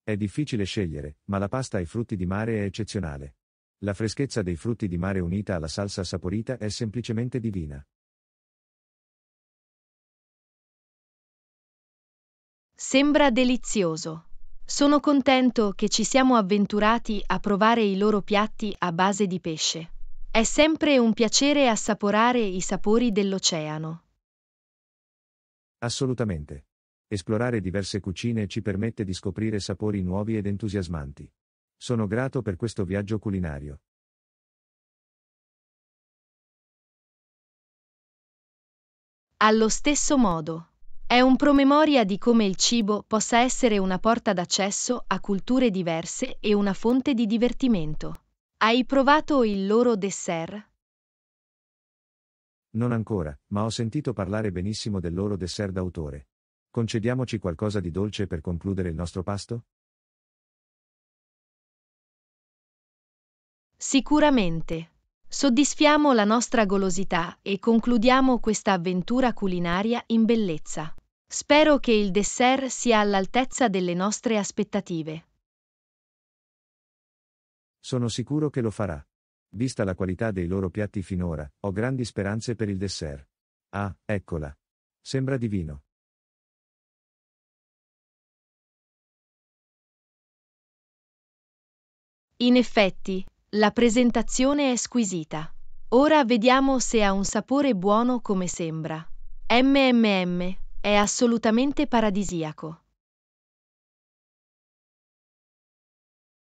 È difficile scegliere, ma la pasta ai frutti di mare è eccezionale. La freschezza dei frutti di mare unita alla salsa saporita è semplicemente divina. Sembra delizioso. Sono contento che ci siamo avventurati a provare i loro piatti a base di pesce. È sempre un piacere assaporare i sapori dell'oceano. Assolutamente. Esplorare diverse cucine ci permette di scoprire sapori nuovi ed entusiasmanti. Sono grato per questo viaggio culinario. Allo stesso modo. È un promemoria di come il cibo possa essere una porta d'accesso a culture diverse e una fonte di divertimento. Hai provato il loro dessert? Non ancora, ma ho sentito parlare benissimo del loro dessert d'autore. Concediamoci qualcosa di dolce per concludere il nostro pasto? Sicuramente. Soddisfiamo la nostra golosità e concludiamo questa avventura culinaria in bellezza. Spero che il dessert sia all'altezza delle nostre aspettative. Sono sicuro che lo farà. Vista la qualità dei loro piatti finora, ho grandi speranze per il dessert. Ah, eccola. Sembra divino. In effetti, la presentazione è squisita. Ora vediamo se ha un sapore buono come sembra. MMM, è assolutamente paradisiaco.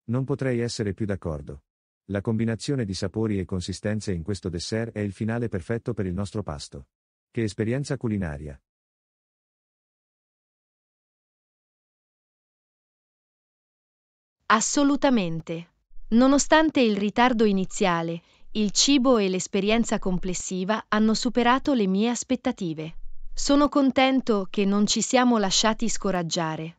Non potrei essere più d'accordo. La combinazione di sapori e consistenze in questo dessert è il finale perfetto per il nostro pasto. Che esperienza culinaria! Assolutamente. Nonostante il ritardo iniziale, il cibo e l'esperienza complessiva hanno superato le mie aspettative. Sono contento che non ci siamo lasciati scoraggiare.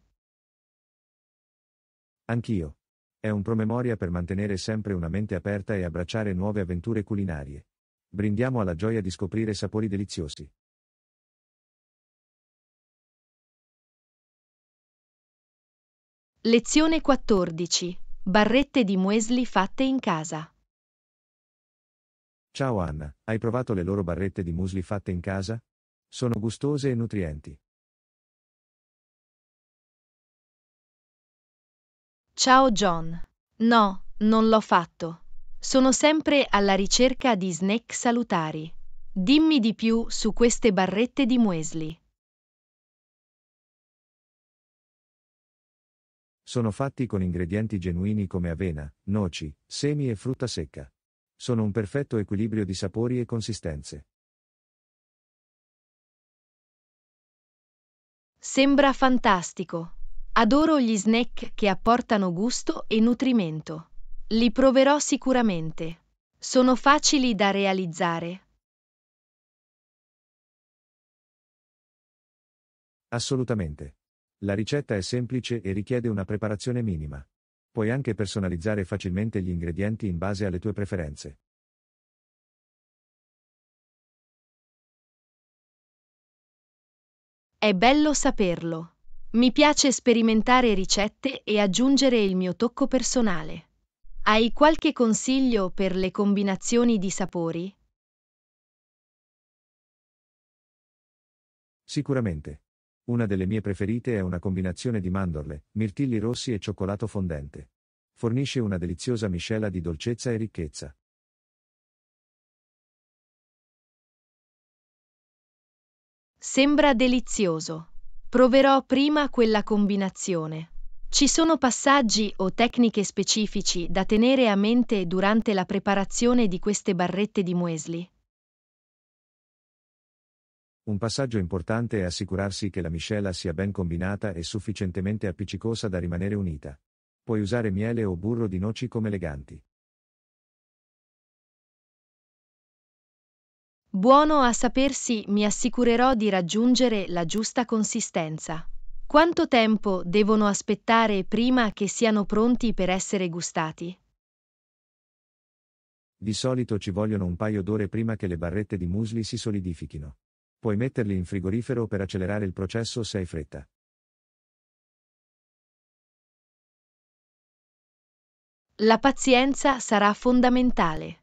Anch'io. È un promemoria per mantenere sempre una mente aperta e abbracciare nuove avventure culinarie. Brindiamo alla gioia di scoprire sapori deliziosi. Lezione 14. Barrette di muesli fatte in casa. Ciao Anna, hai provato le loro barrette di musli fatte in casa? Sono gustose e nutrienti. Ciao John. No, non l'ho fatto. Sono sempre alla ricerca di snack salutari. Dimmi di più su queste barrette di muesli. Sono fatti con ingredienti genuini come avena, noci, semi e frutta secca. Sono un perfetto equilibrio di sapori e consistenze. Sembra fantastico. Adoro gli snack che apportano gusto e nutrimento. Li proverò sicuramente. Sono facili da realizzare. Assolutamente. La ricetta è semplice e richiede una preparazione minima. Puoi anche personalizzare facilmente gli ingredienti in base alle tue preferenze. È bello saperlo. Mi piace sperimentare ricette e aggiungere il mio tocco personale. Hai qualche consiglio per le combinazioni di sapori? Sicuramente. Una delle mie preferite è una combinazione di mandorle, mirtilli rossi e cioccolato fondente. Fornisce una deliziosa miscela di dolcezza e ricchezza. Sembra delizioso. Proverò prima quella combinazione. Ci sono passaggi o tecniche specifici da tenere a mente durante la preparazione di queste barrette di muesli. Un passaggio importante è assicurarsi che la miscela sia ben combinata e sufficientemente appiccicosa da rimanere unita. Puoi usare miele o burro di noci come leganti. Buono a sapersi, mi assicurerò di raggiungere la giusta consistenza. Quanto tempo devono aspettare prima che siano pronti per essere gustati? Di solito ci vogliono un paio d'ore prima che le barrette di musli si solidifichino. Puoi metterli in frigorifero per accelerare il processo se hai fretta. La pazienza sarà fondamentale.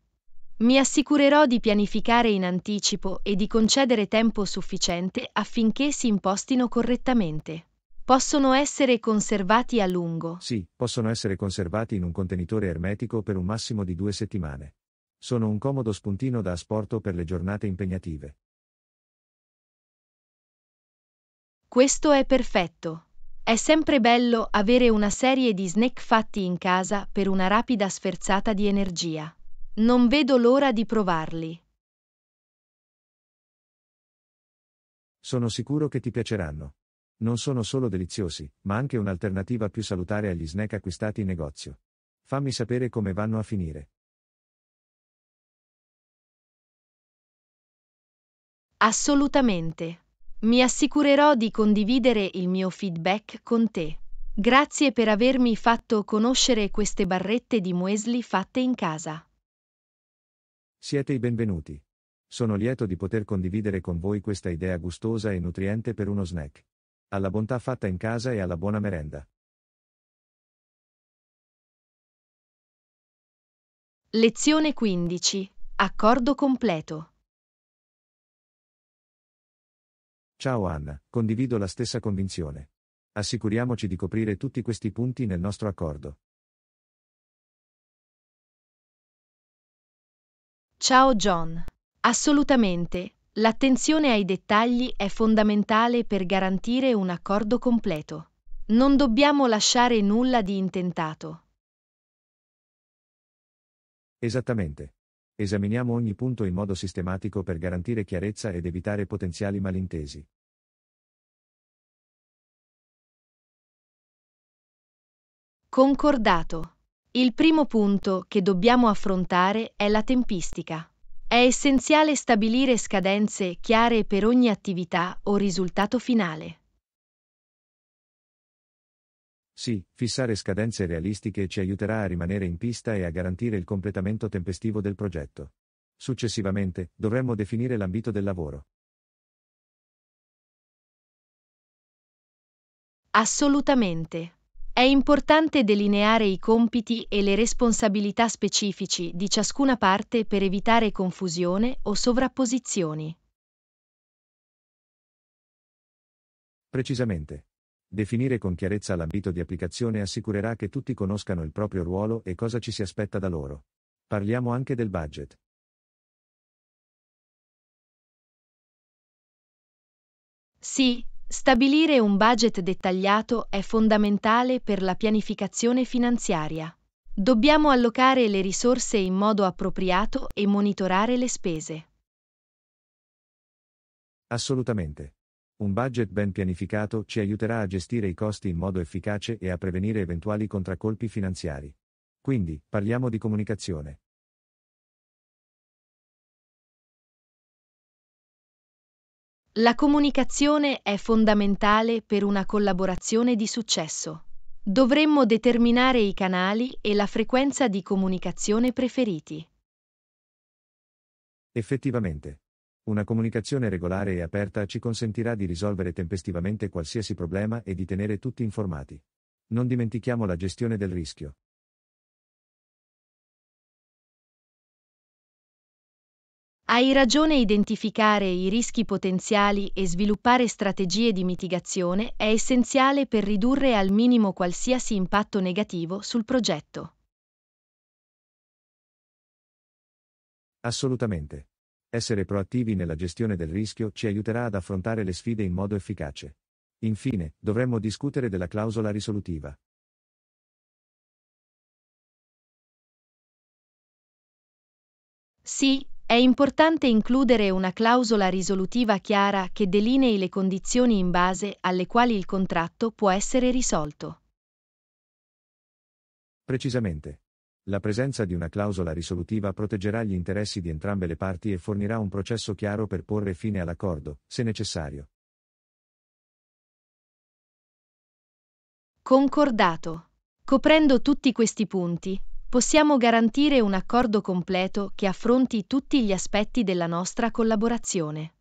Mi assicurerò di pianificare in anticipo e di concedere tempo sufficiente affinché si impostino correttamente. Possono essere conservati a lungo? Sì, possono essere conservati in un contenitore ermetico per un massimo di due settimane. Sono un comodo spuntino da asporto per le giornate impegnative. Questo è perfetto. È sempre bello avere una serie di snack fatti in casa per una rapida sferzata di energia. Non vedo l'ora di provarli. Sono sicuro che ti piaceranno. Non sono solo deliziosi, ma anche un'alternativa più salutare agli snack acquistati in negozio. Fammi sapere come vanno a finire. Assolutamente. Mi assicurerò di condividere il mio feedback con te. Grazie per avermi fatto conoscere queste barrette di muesli fatte in casa. Siete i benvenuti. Sono lieto di poter condividere con voi questa idea gustosa e nutriente per uno snack. Alla bontà fatta in casa e alla buona merenda. Lezione 15. Accordo completo. Ciao Anna, condivido la stessa convinzione. Assicuriamoci di coprire tutti questi punti nel nostro accordo. Ciao John. Assolutamente. L'attenzione ai dettagli è fondamentale per garantire un accordo completo. Non dobbiamo lasciare nulla di intentato. Esattamente. Esaminiamo ogni punto in modo sistematico per garantire chiarezza ed evitare potenziali malintesi. Concordato. Il primo punto che dobbiamo affrontare è la tempistica. È essenziale stabilire scadenze chiare per ogni attività o risultato finale. Sì, fissare scadenze realistiche ci aiuterà a rimanere in pista e a garantire il completamento tempestivo del progetto. Successivamente, dovremmo definire l'ambito del lavoro. Assolutamente. È importante delineare i compiti e le responsabilità specifici di ciascuna parte per evitare confusione o sovrapposizioni. Precisamente. Definire con chiarezza l'ambito di applicazione assicurerà che tutti conoscano il proprio ruolo e cosa ci si aspetta da loro. Parliamo anche del budget. Sì, Stabilire un budget dettagliato è fondamentale per la pianificazione finanziaria. Dobbiamo allocare le risorse in modo appropriato e monitorare le spese. Assolutamente. Un budget ben pianificato ci aiuterà a gestire i costi in modo efficace e a prevenire eventuali contraccolpi finanziari. Quindi, parliamo di comunicazione. La comunicazione è fondamentale per una collaborazione di successo. Dovremmo determinare i canali e la frequenza di comunicazione preferiti. Effettivamente, una comunicazione regolare e aperta ci consentirà di risolvere tempestivamente qualsiasi problema e di tenere tutti informati. Non dimentichiamo la gestione del rischio. Hai ragione identificare i rischi potenziali e sviluppare strategie di mitigazione è essenziale per ridurre al minimo qualsiasi impatto negativo sul progetto. Assolutamente. Essere proattivi nella gestione del rischio ci aiuterà ad affrontare le sfide in modo efficace. Infine, dovremmo discutere della clausola risolutiva. Sì, è importante includere una clausola risolutiva chiara che delinei le condizioni in base alle quali il contratto può essere risolto. Precisamente. La presenza di una clausola risolutiva proteggerà gli interessi di entrambe le parti e fornirà un processo chiaro per porre fine all'accordo, se necessario. Concordato. Coprendo tutti questi punti, possiamo garantire un accordo completo che affronti tutti gli aspetti della nostra collaborazione.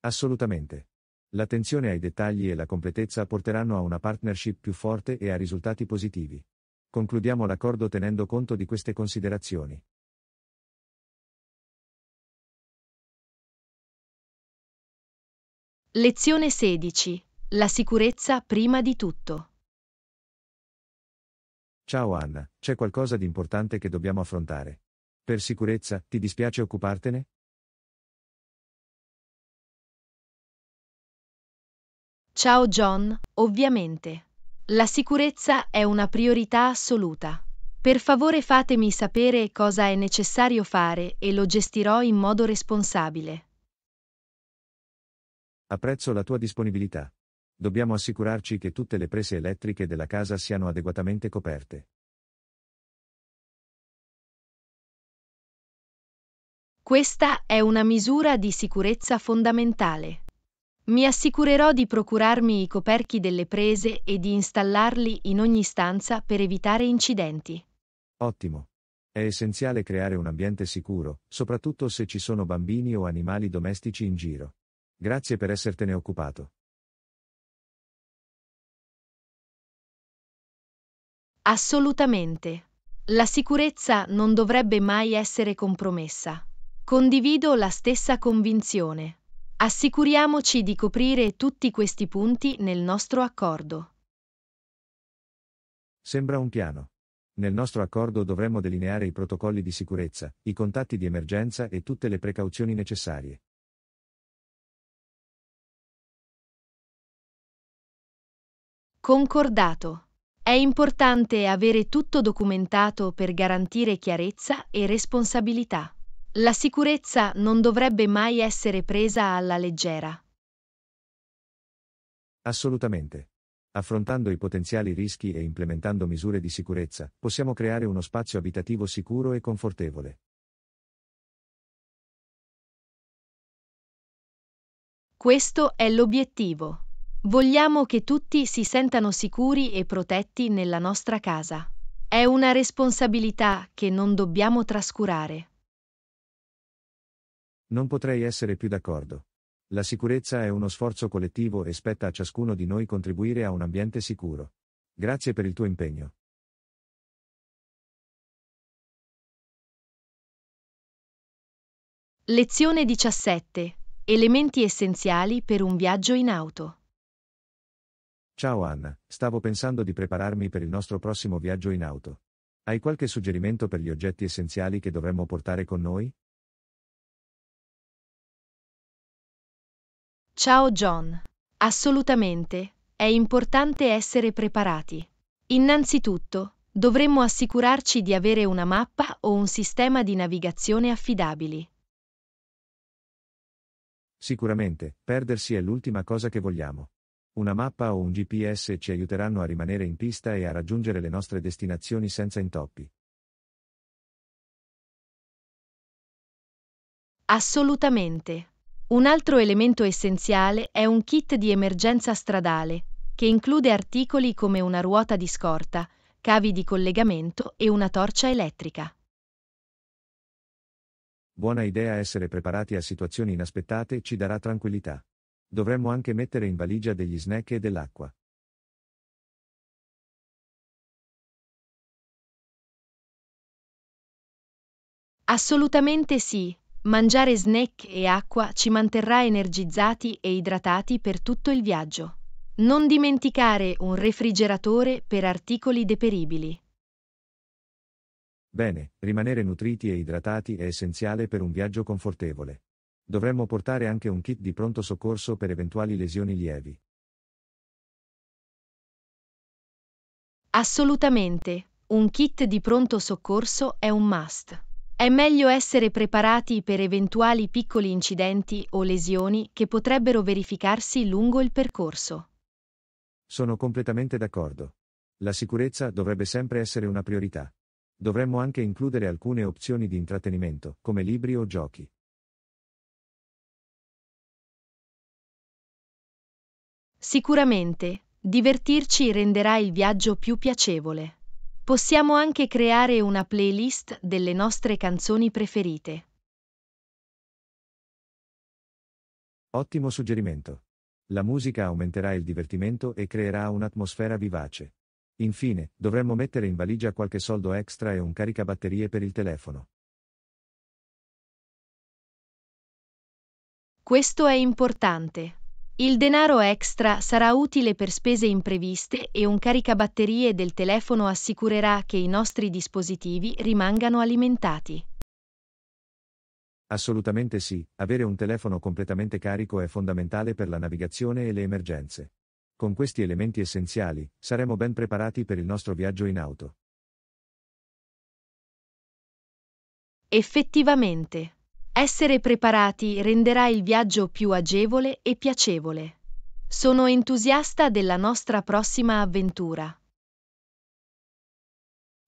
Assolutamente. L'attenzione ai dettagli e la completezza porteranno a una partnership più forte e a risultati positivi. Concludiamo l'accordo tenendo conto di queste considerazioni. Lezione 16. La sicurezza prima di tutto. Ciao Anna, c'è qualcosa di importante che dobbiamo affrontare. Per sicurezza, ti dispiace occupartene? Ciao John, ovviamente. La sicurezza è una priorità assoluta. Per favore fatemi sapere cosa è necessario fare e lo gestirò in modo responsabile. Apprezzo la tua disponibilità. Dobbiamo assicurarci che tutte le prese elettriche della casa siano adeguatamente coperte. Questa è una misura di sicurezza fondamentale. Mi assicurerò di procurarmi i coperchi delle prese e di installarli in ogni stanza per evitare incidenti. Ottimo. È essenziale creare un ambiente sicuro, soprattutto se ci sono bambini o animali domestici in giro. Grazie per essertene occupato. Assolutamente. La sicurezza non dovrebbe mai essere compromessa. Condivido la stessa convinzione. Assicuriamoci di coprire tutti questi punti nel nostro accordo. Sembra un piano. Nel nostro accordo dovremmo delineare i protocolli di sicurezza, i contatti di emergenza e tutte le precauzioni necessarie. Concordato. È importante avere tutto documentato per garantire chiarezza e responsabilità. La sicurezza non dovrebbe mai essere presa alla leggera. Assolutamente. Affrontando i potenziali rischi e implementando misure di sicurezza, possiamo creare uno spazio abitativo sicuro e confortevole. Questo è l'obiettivo. Vogliamo che tutti si sentano sicuri e protetti nella nostra casa. È una responsabilità che non dobbiamo trascurare. Non potrei essere più d'accordo. La sicurezza è uno sforzo collettivo e spetta a ciascuno di noi contribuire a un ambiente sicuro. Grazie per il tuo impegno. Lezione 17. Elementi essenziali per un viaggio in auto. Ciao Anna, stavo pensando di prepararmi per il nostro prossimo viaggio in auto. Hai qualche suggerimento per gli oggetti essenziali che dovremmo portare con noi? Ciao John. Assolutamente, è importante essere preparati. Innanzitutto, dovremmo assicurarci di avere una mappa o un sistema di navigazione affidabili. Sicuramente, perdersi è l'ultima cosa che vogliamo. Una mappa o un GPS ci aiuteranno a rimanere in pista e a raggiungere le nostre destinazioni senza intoppi. Assolutamente. Un altro elemento essenziale è un kit di emergenza stradale, che include articoli come una ruota di scorta, cavi di collegamento e una torcia elettrica. Buona idea essere preparati a situazioni inaspettate ci darà tranquillità. Dovremmo anche mettere in valigia degli snack e dell'acqua. Assolutamente sì. Mangiare snack e acqua ci manterrà energizzati e idratati per tutto il viaggio. Non dimenticare un refrigeratore per articoli deperibili. Bene, rimanere nutriti e idratati è essenziale per un viaggio confortevole. Dovremmo portare anche un kit di pronto soccorso per eventuali lesioni lievi. Assolutamente, un kit di pronto soccorso è un must. È meglio essere preparati per eventuali piccoli incidenti o lesioni che potrebbero verificarsi lungo il percorso. Sono completamente d'accordo. La sicurezza dovrebbe sempre essere una priorità. Dovremmo anche includere alcune opzioni di intrattenimento, come libri o giochi. Sicuramente, divertirci renderà il viaggio più piacevole. Possiamo anche creare una playlist delle nostre canzoni preferite. Ottimo suggerimento. La musica aumenterà il divertimento e creerà un'atmosfera vivace. Infine, dovremmo mettere in valigia qualche soldo extra e un caricabatterie per il telefono. Questo è importante. Il denaro extra sarà utile per spese impreviste e un caricabatterie del telefono assicurerà che i nostri dispositivi rimangano alimentati. Assolutamente sì, avere un telefono completamente carico è fondamentale per la navigazione e le emergenze. Con questi elementi essenziali, saremo ben preparati per il nostro viaggio in auto. Effettivamente. Essere preparati renderà il viaggio più agevole e piacevole. Sono entusiasta della nostra prossima avventura.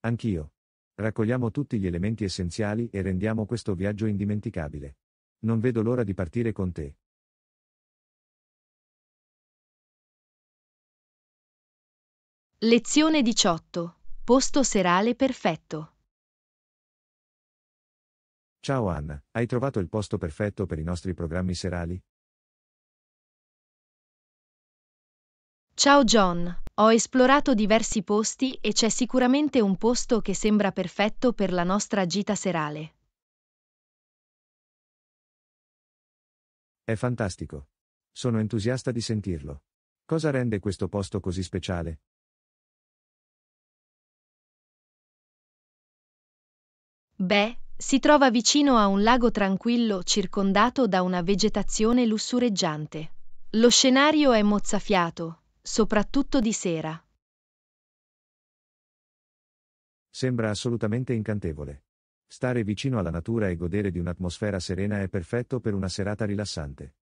Anch'io. Raccogliamo tutti gli elementi essenziali e rendiamo questo viaggio indimenticabile. Non vedo l'ora di partire con te. Lezione 18. Posto serale perfetto. Ciao Anna, hai trovato il posto perfetto per i nostri programmi serali? Ciao John, ho esplorato diversi posti e c'è sicuramente un posto che sembra perfetto per la nostra gita serale. È fantastico. Sono entusiasta di sentirlo. Cosa rende questo posto così speciale? Beh, si trova vicino a un lago tranquillo circondato da una vegetazione lussureggiante. Lo scenario è mozzafiato, soprattutto di sera. Sembra assolutamente incantevole. Stare vicino alla natura e godere di un'atmosfera serena è perfetto per una serata rilassante.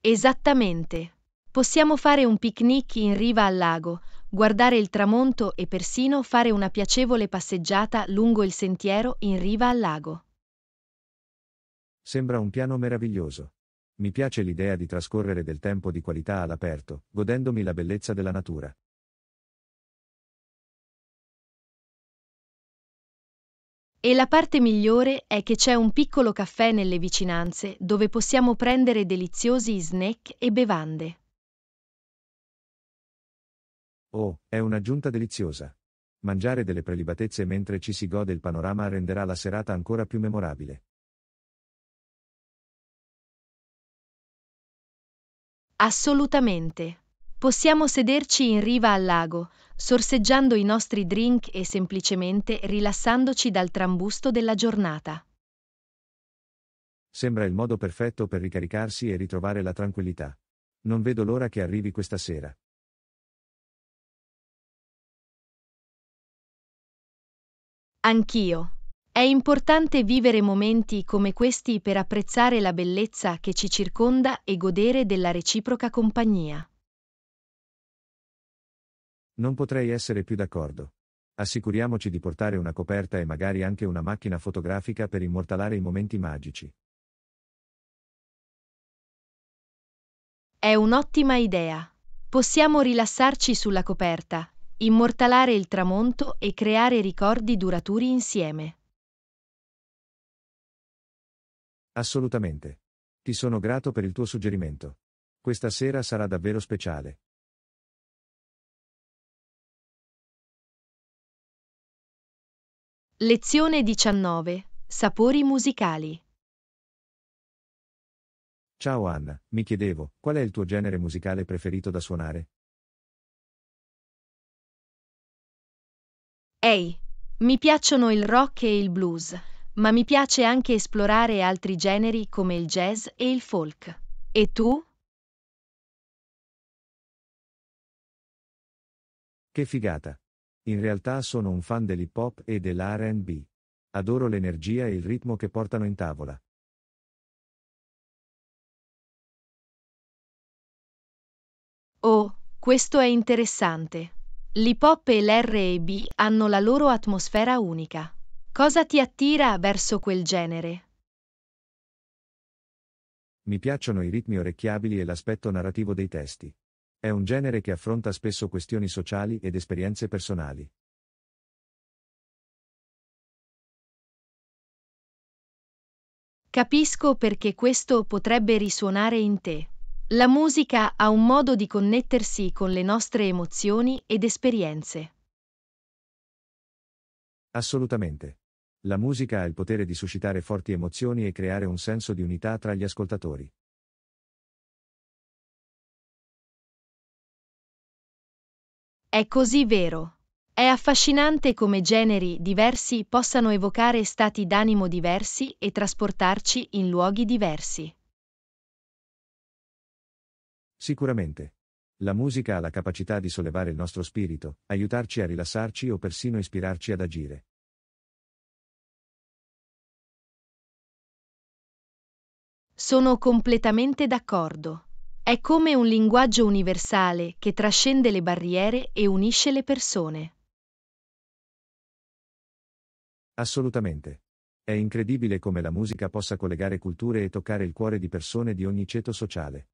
Esattamente. Possiamo fare un picnic in riva al lago, guardare il tramonto e persino fare una piacevole passeggiata lungo il sentiero in riva al lago. Sembra un piano meraviglioso. Mi piace l'idea di trascorrere del tempo di qualità all'aperto, godendomi la bellezza della natura. E la parte migliore è che c'è un piccolo caffè nelle vicinanze dove possiamo prendere deliziosi snack e bevande. Oh, è una giunta deliziosa. Mangiare delle prelibatezze mentre ci si gode il panorama renderà la serata ancora più memorabile. Assolutamente. Possiamo sederci in riva al lago, sorseggiando i nostri drink e semplicemente rilassandoci dal trambusto della giornata. Sembra il modo perfetto per ricaricarsi e ritrovare la tranquillità. Non vedo l'ora che arrivi questa sera. Anch'io. È importante vivere momenti come questi per apprezzare la bellezza che ci circonda e godere della reciproca compagnia. Non potrei essere più d'accordo. Assicuriamoci di portare una coperta e magari anche una macchina fotografica per immortalare i momenti magici. È un'ottima idea. Possiamo rilassarci sulla coperta Immortalare il tramonto e creare ricordi duraturi insieme. Assolutamente. Ti sono grato per il tuo suggerimento. Questa sera sarà davvero speciale. Lezione 19. Sapori musicali. Ciao Anna, mi chiedevo, qual è il tuo genere musicale preferito da suonare? Ehi, mi piacciono il rock e il blues, ma mi piace anche esplorare altri generi come il jazz e il folk. E tu? Che figata! In realtà sono un fan dell'hip hop e dell'RB. Adoro l'energia e il ritmo che portano in tavola. Oh, questo è interessante. L'hip-hop e l'R&B hanno la loro atmosfera unica. Cosa ti attira verso quel genere? Mi piacciono i ritmi orecchiabili e l'aspetto narrativo dei testi. È un genere che affronta spesso questioni sociali ed esperienze personali. Capisco perché questo potrebbe risuonare in te. La musica ha un modo di connettersi con le nostre emozioni ed esperienze. Assolutamente. La musica ha il potere di suscitare forti emozioni e creare un senso di unità tra gli ascoltatori. È così vero. È affascinante come generi diversi possano evocare stati d'animo diversi e trasportarci in luoghi diversi. Sicuramente. La musica ha la capacità di sollevare il nostro spirito, aiutarci a rilassarci o persino ispirarci ad agire. Sono completamente d'accordo. È come un linguaggio universale che trascende le barriere e unisce le persone. Assolutamente. È incredibile come la musica possa collegare culture e toccare il cuore di persone di ogni ceto sociale.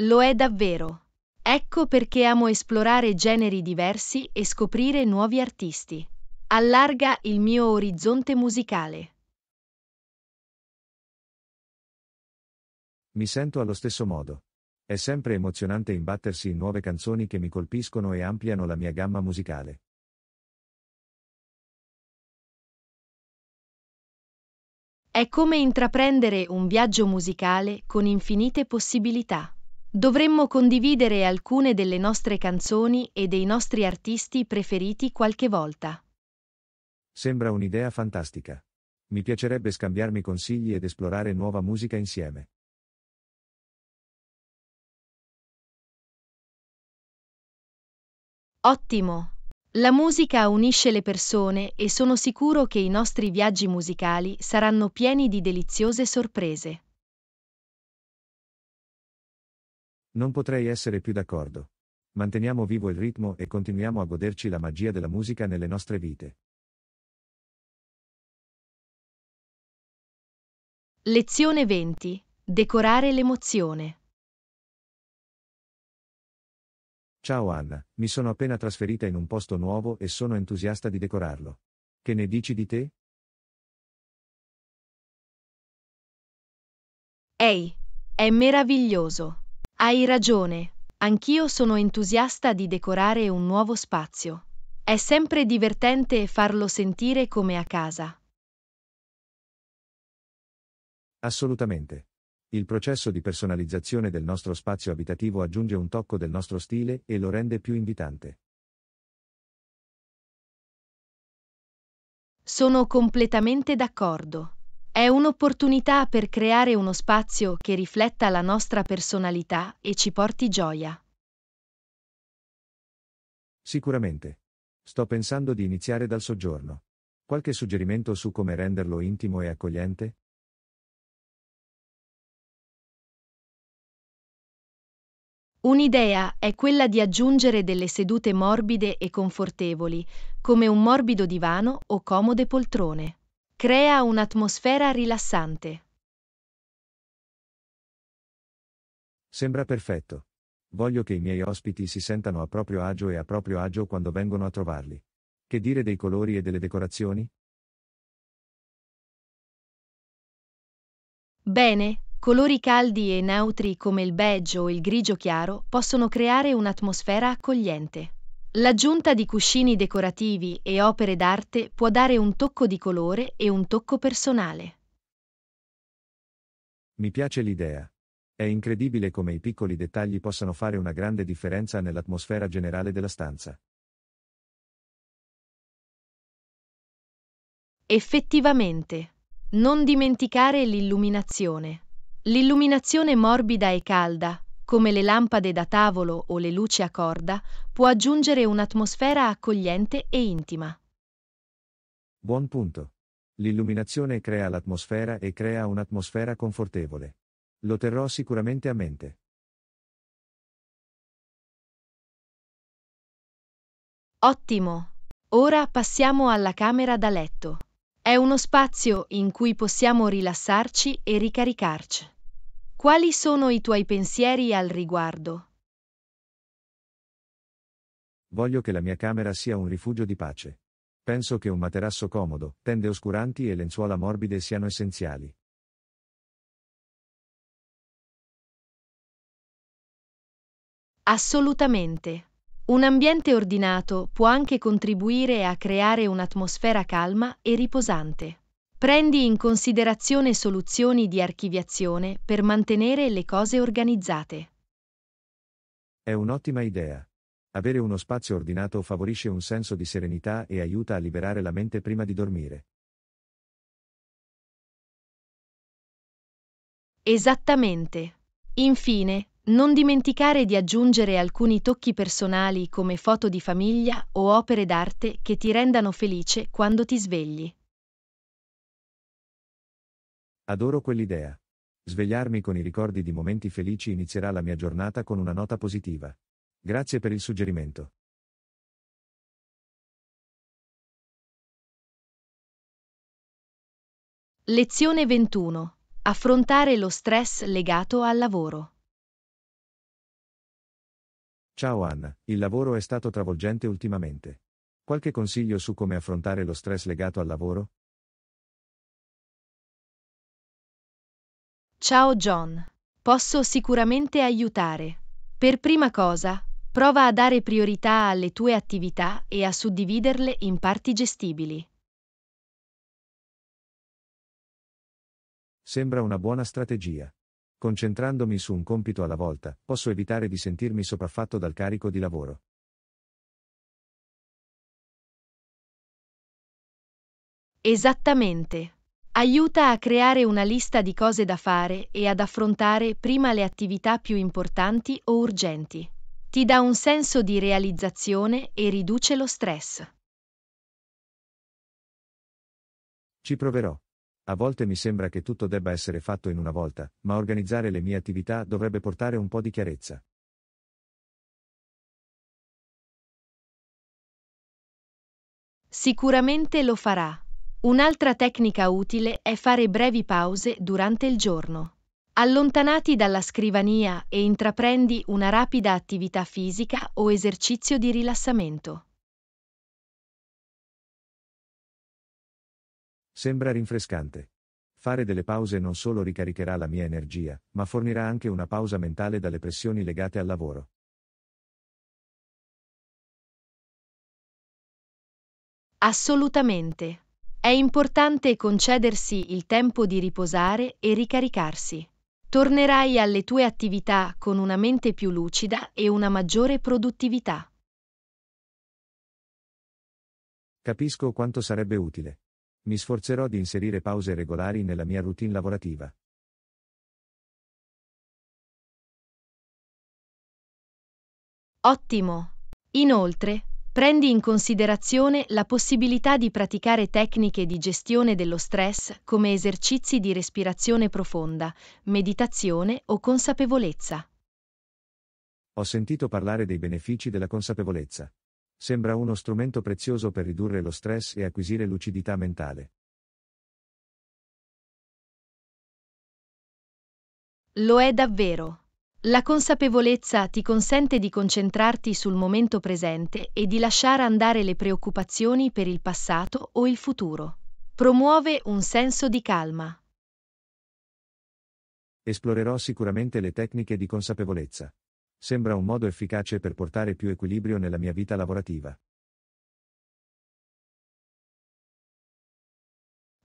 Lo è davvero. Ecco perché amo esplorare generi diversi e scoprire nuovi artisti. Allarga il mio orizzonte musicale. Mi sento allo stesso modo. È sempre emozionante imbattersi in nuove canzoni che mi colpiscono e ampliano la mia gamma musicale. È come intraprendere un viaggio musicale con infinite possibilità. Dovremmo condividere alcune delle nostre canzoni e dei nostri artisti preferiti qualche volta. Sembra un'idea fantastica. Mi piacerebbe scambiarmi consigli ed esplorare nuova musica insieme. Ottimo! La musica unisce le persone e sono sicuro che i nostri viaggi musicali saranno pieni di deliziose sorprese. Non potrei essere più d'accordo. Manteniamo vivo il ritmo e continuiamo a goderci la magia della musica nelle nostre vite. Lezione 20. Decorare l'emozione. Ciao Anna, mi sono appena trasferita in un posto nuovo e sono entusiasta di decorarlo. Che ne dici di te? Ehi, è meraviglioso. Hai ragione, anch'io sono entusiasta di decorare un nuovo spazio. È sempre divertente farlo sentire come a casa. Assolutamente. Il processo di personalizzazione del nostro spazio abitativo aggiunge un tocco del nostro stile e lo rende più invitante. Sono completamente d'accordo. È un'opportunità per creare uno spazio che rifletta la nostra personalità e ci porti gioia. Sicuramente. Sto pensando di iniziare dal soggiorno. Qualche suggerimento su come renderlo intimo e accogliente? Un'idea è quella di aggiungere delle sedute morbide e confortevoli, come un morbido divano o comode poltrone. Crea un'atmosfera rilassante. Sembra perfetto. Voglio che i miei ospiti si sentano a proprio agio e a proprio agio quando vengono a trovarli. Che dire dei colori e delle decorazioni? Bene, colori caldi e neutri come il beige o il grigio chiaro possono creare un'atmosfera accogliente. L'aggiunta di cuscini decorativi e opere d'arte può dare un tocco di colore e un tocco personale. Mi piace l'idea. È incredibile come i piccoli dettagli possano fare una grande differenza nell'atmosfera generale della stanza. Effettivamente. Non dimenticare l'illuminazione. L'illuminazione morbida e calda, come le lampade da tavolo o le luci a corda, può aggiungere un'atmosfera accogliente e intima. Buon punto. L'illuminazione crea l'atmosfera e crea un'atmosfera confortevole. Lo terrò sicuramente a mente. Ottimo. Ora passiamo alla camera da letto. È uno spazio in cui possiamo rilassarci e ricaricarci. Quali sono i tuoi pensieri al riguardo? Voglio che la mia camera sia un rifugio di pace. Penso che un materasso comodo, tende oscuranti e lenzuola morbide siano essenziali. Assolutamente. Un ambiente ordinato può anche contribuire a creare un'atmosfera calma e riposante. Prendi in considerazione soluzioni di archiviazione per mantenere le cose organizzate. È un'ottima idea. Avere uno spazio ordinato favorisce un senso di serenità e aiuta a liberare la mente prima di dormire. Esattamente. Infine, non dimenticare di aggiungere alcuni tocchi personali come foto di famiglia o opere d'arte che ti rendano felice quando ti svegli. Adoro quell'idea. Svegliarmi con i ricordi di momenti felici inizierà la mia giornata con una nota positiva. Grazie per il suggerimento. Lezione 21. Affrontare lo stress legato al lavoro. Ciao Anna, il lavoro è stato travolgente ultimamente. Qualche consiglio su come affrontare lo stress legato al lavoro? Ciao John. Posso sicuramente aiutare. Per prima cosa, prova a dare priorità alle tue attività e a suddividerle in parti gestibili. Sembra una buona strategia. Concentrandomi su un compito alla volta, posso evitare di sentirmi sopraffatto dal carico di lavoro. Esattamente. Aiuta a creare una lista di cose da fare e ad affrontare prima le attività più importanti o urgenti. Ti dà un senso di realizzazione e riduce lo stress. Ci proverò. A volte mi sembra che tutto debba essere fatto in una volta, ma organizzare le mie attività dovrebbe portare un po' di chiarezza. Sicuramente lo farà. Un'altra tecnica utile è fare brevi pause durante il giorno. Allontanati dalla scrivania e intraprendi una rapida attività fisica o esercizio di rilassamento. Sembra rinfrescante. Fare delle pause non solo ricaricherà la mia energia, ma fornirà anche una pausa mentale dalle pressioni legate al lavoro. Assolutamente. È importante concedersi il tempo di riposare e ricaricarsi. Tornerai alle tue attività con una mente più lucida e una maggiore produttività. Capisco quanto sarebbe utile. Mi sforzerò di inserire pause regolari nella mia routine lavorativa. Ottimo. Inoltre, Prendi in considerazione la possibilità di praticare tecniche di gestione dello stress come esercizi di respirazione profonda, meditazione o consapevolezza. Ho sentito parlare dei benefici della consapevolezza. Sembra uno strumento prezioso per ridurre lo stress e acquisire lucidità mentale. Lo è davvero. La consapevolezza ti consente di concentrarti sul momento presente e di lasciare andare le preoccupazioni per il passato o il futuro. Promuove un senso di calma. Esplorerò sicuramente le tecniche di consapevolezza. Sembra un modo efficace per portare più equilibrio nella mia vita lavorativa.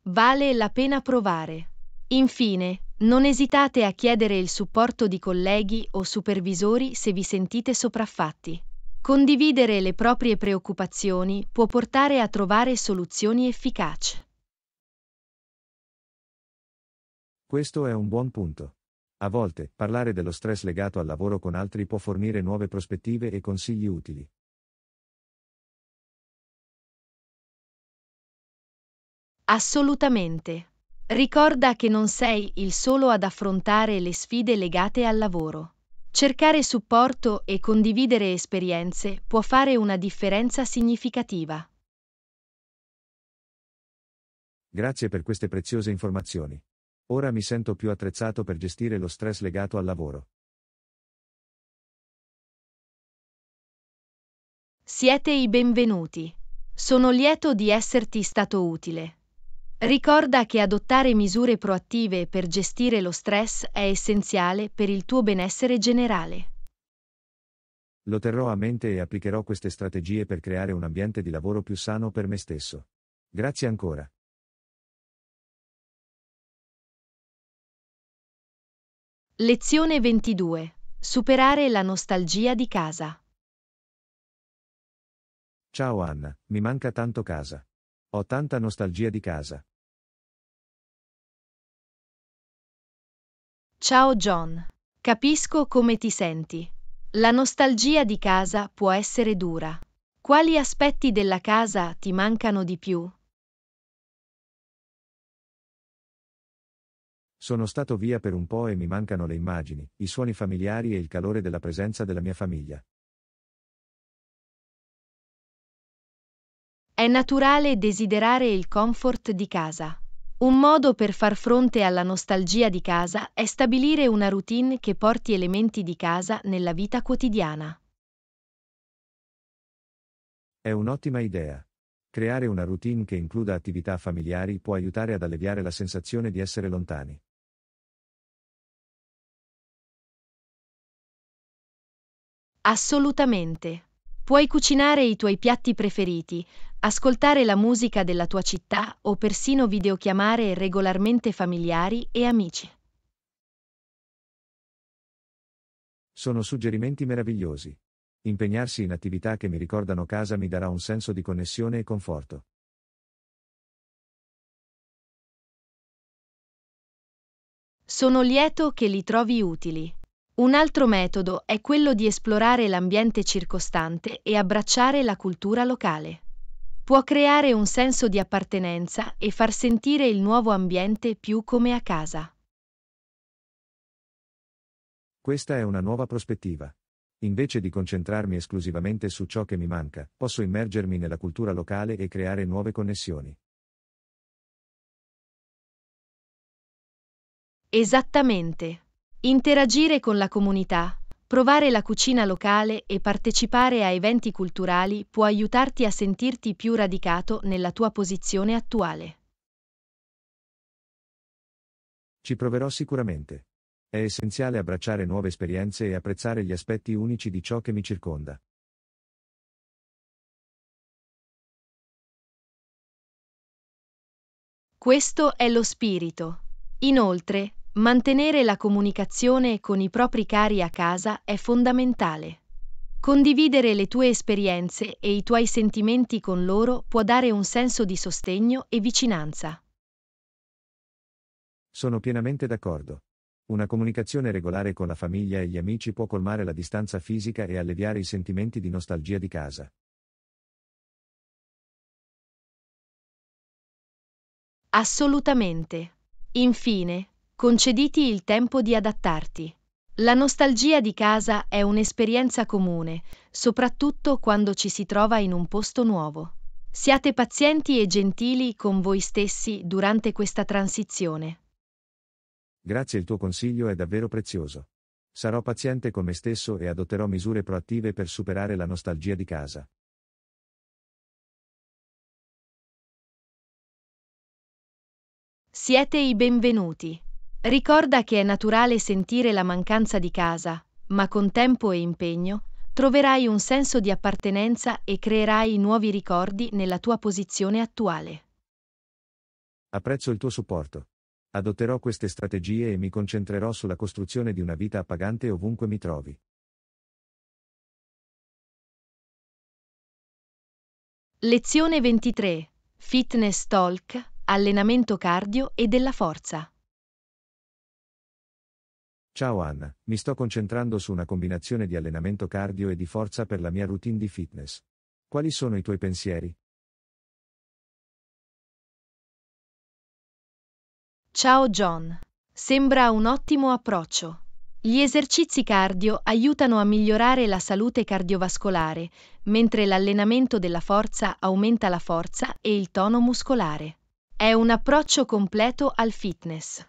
Vale la pena provare. Infine, non esitate a chiedere il supporto di colleghi o supervisori se vi sentite sopraffatti. Condividere le proprie preoccupazioni può portare a trovare soluzioni efficaci. Questo è un buon punto. A volte, parlare dello stress legato al lavoro con altri può fornire nuove prospettive e consigli utili. Assolutamente. Ricorda che non sei il solo ad affrontare le sfide legate al lavoro. Cercare supporto e condividere esperienze può fare una differenza significativa. Grazie per queste preziose informazioni. Ora mi sento più attrezzato per gestire lo stress legato al lavoro. Siete i benvenuti. Sono lieto di esserti stato utile. Ricorda che adottare misure proattive per gestire lo stress è essenziale per il tuo benessere generale. Lo terrò a mente e applicherò queste strategie per creare un ambiente di lavoro più sano per me stesso. Grazie ancora. Lezione 22. Superare la nostalgia di casa. Ciao Anna, mi manca tanto casa. Ho tanta nostalgia di casa. Ciao John. Capisco come ti senti. La nostalgia di casa può essere dura. Quali aspetti della casa ti mancano di più? Sono stato via per un po' e mi mancano le immagini, i suoni familiari e il calore della presenza della mia famiglia. È naturale desiderare il comfort di casa. Un modo per far fronte alla nostalgia di casa è stabilire una routine che porti elementi di casa nella vita quotidiana. È un'ottima idea. Creare una routine che includa attività familiari può aiutare ad alleviare la sensazione di essere lontani. Assolutamente. Puoi cucinare i tuoi piatti preferiti, ascoltare la musica della tua città o persino videochiamare regolarmente familiari e amici. Sono suggerimenti meravigliosi. Impegnarsi in attività che mi ricordano casa mi darà un senso di connessione e conforto. Sono lieto che li trovi utili. Un altro metodo è quello di esplorare l'ambiente circostante e abbracciare la cultura locale può creare un senso di appartenenza e far sentire il nuovo ambiente più come a casa. Questa è una nuova prospettiva. Invece di concentrarmi esclusivamente su ciò che mi manca, posso immergermi nella cultura locale e creare nuove connessioni. Esattamente. Interagire con la comunità, Provare la cucina locale e partecipare a eventi culturali può aiutarti a sentirti più radicato nella tua posizione attuale. Ci proverò sicuramente. È essenziale abbracciare nuove esperienze e apprezzare gli aspetti unici di ciò che mi circonda. Questo è lo spirito. Inoltre, Mantenere la comunicazione con i propri cari a casa è fondamentale. Condividere le tue esperienze e i tuoi sentimenti con loro può dare un senso di sostegno e vicinanza. Sono pienamente d'accordo. Una comunicazione regolare con la famiglia e gli amici può colmare la distanza fisica e alleviare i sentimenti di nostalgia di casa. Assolutamente. Infine, Concediti il tempo di adattarti. La nostalgia di casa è un'esperienza comune, soprattutto quando ci si trova in un posto nuovo. Siate pazienti e gentili con voi stessi durante questa transizione. Grazie, il tuo consiglio è davvero prezioso. Sarò paziente con me stesso e adotterò misure proattive per superare la nostalgia di casa. Siete i benvenuti. Ricorda che è naturale sentire la mancanza di casa, ma con tempo e impegno troverai un senso di appartenenza e creerai nuovi ricordi nella tua posizione attuale. Apprezzo il tuo supporto. Adotterò queste strategie e mi concentrerò sulla costruzione di una vita appagante ovunque mi trovi. Lezione 23. Fitness Talk, allenamento cardio e della forza. Ciao Anna, mi sto concentrando su una combinazione di allenamento cardio e di forza per la mia routine di fitness. Quali sono i tuoi pensieri? Ciao John. Sembra un ottimo approccio. Gli esercizi cardio aiutano a migliorare la salute cardiovascolare, mentre l'allenamento della forza aumenta la forza e il tono muscolare. È un approccio completo al fitness.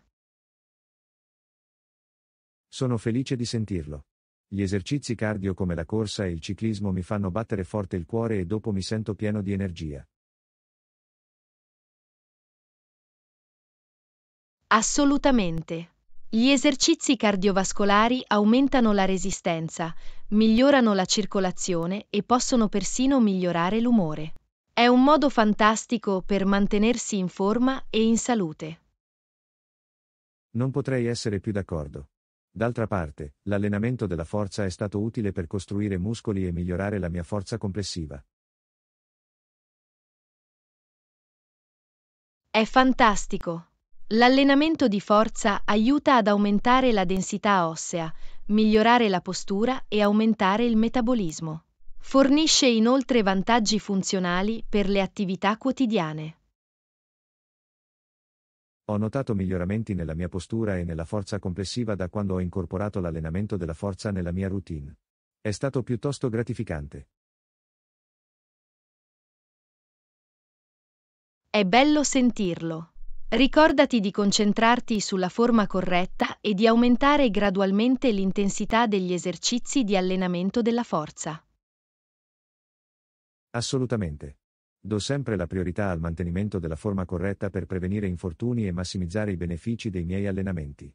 Sono felice di sentirlo. Gli esercizi cardio come la corsa e il ciclismo mi fanno battere forte il cuore e dopo mi sento pieno di energia. Assolutamente. Gli esercizi cardiovascolari aumentano la resistenza, migliorano la circolazione e possono persino migliorare l'umore. È un modo fantastico per mantenersi in forma e in salute. Non potrei essere più d'accordo. D'altra parte, l'allenamento della forza è stato utile per costruire muscoli e migliorare la mia forza complessiva. È fantastico! L'allenamento di forza aiuta ad aumentare la densità ossea, migliorare la postura e aumentare il metabolismo. Fornisce inoltre vantaggi funzionali per le attività quotidiane. Ho notato miglioramenti nella mia postura e nella forza complessiva da quando ho incorporato l'allenamento della forza nella mia routine. È stato piuttosto gratificante. È bello sentirlo. Ricordati di concentrarti sulla forma corretta e di aumentare gradualmente l'intensità degli esercizi di allenamento della forza. Assolutamente. Do sempre la priorità al mantenimento della forma corretta per prevenire infortuni e massimizzare i benefici dei miei allenamenti.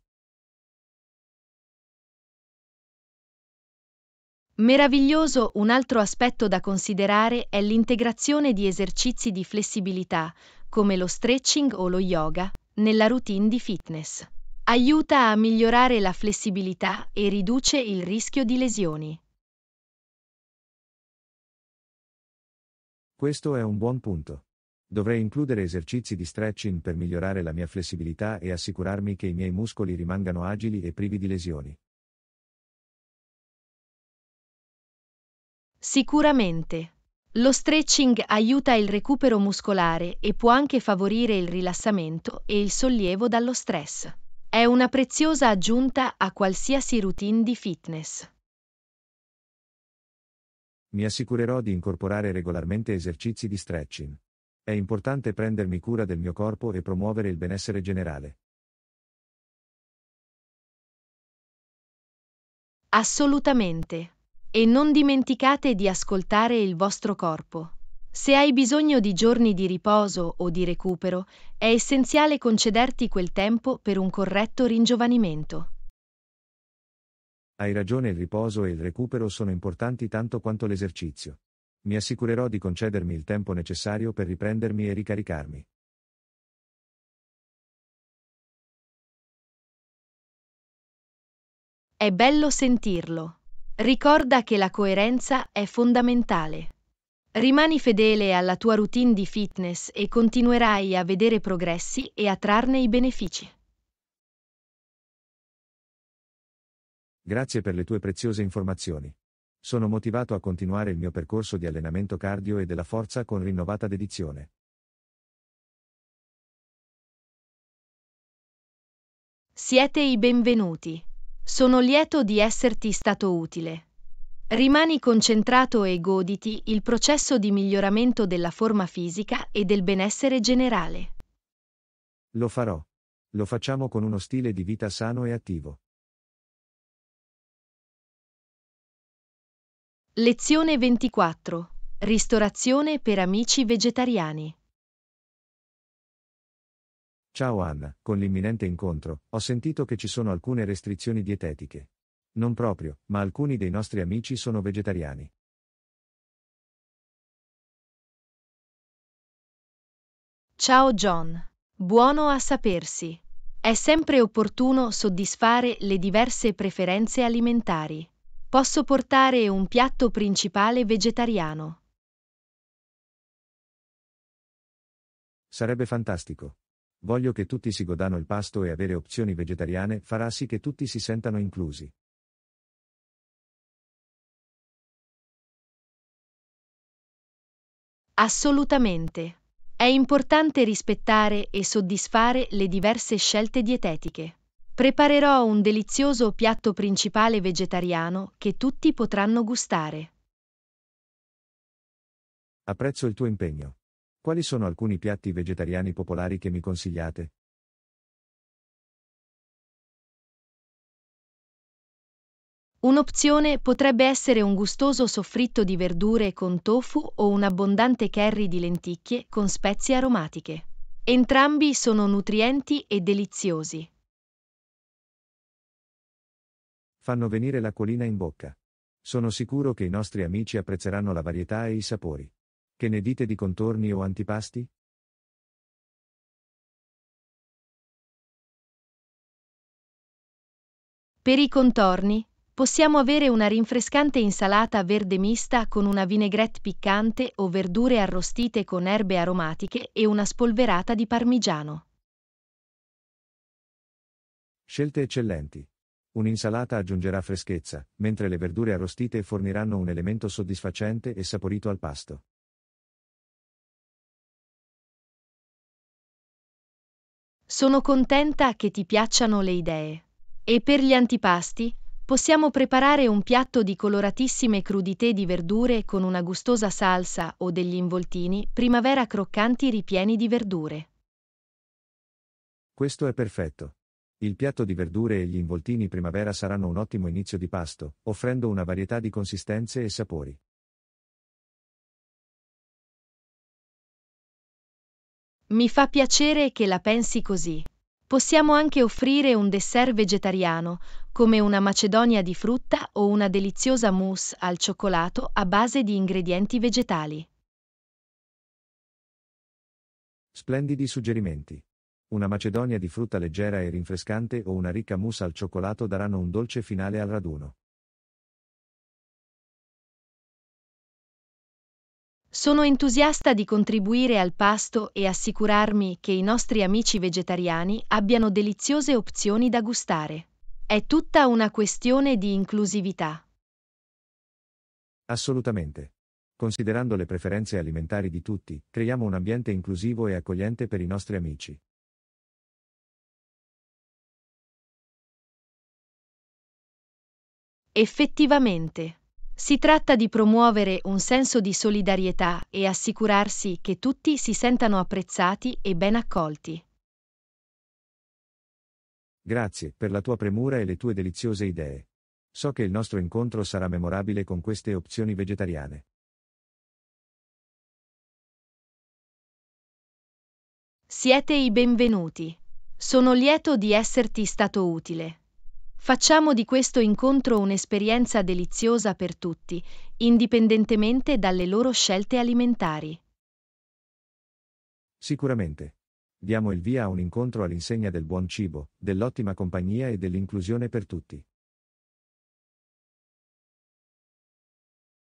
Meraviglioso un altro aspetto da considerare è l'integrazione di esercizi di flessibilità, come lo stretching o lo yoga, nella routine di fitness. Aiuta a migliorare la flessibilità e riduce il rischio di lesioni. Questo è un buon punto. Dovrei includere esercizi di stretching per migliorare la mia flessibilità e assicurarmi che i miei muscoli rimangano agili e privi di lesioni. Sicuramente. Lo stretching aiuta il recupero muscolare e può anche favorire il rilassamento e il sollievo dallo stress. È una preziosa aggiunta a qualsiasi routine di fitness. Mi assicurerò di incorporare regolarmente esercizi di stretching. È importante prendermi cura del mio corpo e promuovere il benessere generale. Assolutamente. E non dimenticate di ascoltare il vostro corpo. Se hai bisogno di giorni di riposo o di recupero, è essenziale concederti quel tempo per un corretto ringiovanimento. Hai ragione il riposo e il recupero sono importanti tanto quanto l'esercizio. Mi assicurerò di concedermi il tempo necessario per riprendermi e ricaricarmi. È bello sentirlo. Ricorda che la coerenza è fondamentale. Rimani fedele alla tua routine di fitness e continuerai a vedere progressi e a trarne i benefici. Grazie per le tue preziose informazioni. Sono motivato a continuare il mio percorso di allenamento cardio e della forza con rinnovata dedizione. Siete i benvenuti. Sono lieto di esserti stato utile. Rimani concentrato e goditi il processo di miglioramento della forma fisica e del benessere generale. Lo farò. Lo facciamo con uno stile di vita sano e attivo. Lezione 24. Ristorazione per amici vegetariani. Ciao Anna, con l'imminente incontro, ho sentito che ci sono alcune restrizioni dietetiche. Non proprio, ma alcuni dei nostri amici sono vegetariani. Ciao John. Buono a sapersi. È sempre opportuno soddisfare le diverse preferenze alimentari. Posso portare un piatto principale vegetariano. Sarebbe fantastico. Voglio che tutti si godano il pasto e avere opzioni vegetariane farà sì che tutti si sentano inclusi. Assolutamente. È importante rispettare e soddisfare le diverse scelte dietetiche. Preparerò un delizioso piatto principale vegetariano che tutti potranno gustare. Apprezzo il tuo impegno. Quali sono alcuni piatti vegetariani popolari che mi consigliate? Un'opzione potrebbe essere un gustoso soffritto di verdure con tofu o un abbondante curry di lenticchie con spezie aromatiche. Entrambi sono nutrienti e deliziosi fanno venire l'acquolina in bocca. Sono sicuro che i nostri amici apprezzeranno la varietà e i sapori. Che ne dite di contorni o antipasti? Per i contorni, possiamo avere una rinfrescante insalata verde mista con una vinaigrette piccante o verdure arrostite con erbe aromatiche e una spolverata di parmigiano. Scelte eccellenti. Un'insalata aggiungerà freschezza, mentre le verdure arrostite forniranno un elemento soddisfacente e saporito al pasto. Sono contenta che ti piacciano le idee. E per gli antipasti, possiamo preparare un piatto di coloratissime crudité di verdure con una gustosa salsa o degli involtini primavera croccanti ripieni di verdure. Questo è perfetto. Il piatto di verdure e gli involtini primavera saranno un ottimo inizio di pasto, offrendo una varietà di consistenze e sapori. Mi fa piacere che la pensi così. Possiamo anche offrire un dessert vegetariano, come una macedonia di frutta o una deliziosa mousse al cioccolato a base di ingredienti vegetali. Splendidi suggerimenti una macedonia di frutta leggera e rinfrescante o una ricca mousse al cioccolato daranno un dolce finale al raduno. Sono entusiasta di contribuire al pasto e assicurarmi che i nostri amici vegetariani abbiano deliziose opzioni da gustare. È tutta una questione di inclusività. Assolutamente. Considerando le preferenze alimentari di tutti, creiamo un ambiente inclusivo e accogliente per i nostri amici. Effettivamente. Si tratta di promuovere un senso di solidarietà e assicurarsi che tutti si sentano apprezzati e ben accolti. Grazie per la tua premura e le tue deliziose idee. So che il nostro incontro sarà memorabile con queste opzioni vegetariane. Siete i benvenuti. Sono lieto di esserti stato utile. Facciamo di questo incontro un'esperienza deliziosa per tutti, indipendentemente dalle loro scelte alimentari. Sicuramente. Diamo il via a un incontro all'insegna del buon cibo, dell'ottima compagnia e dell'inclusione per tutti.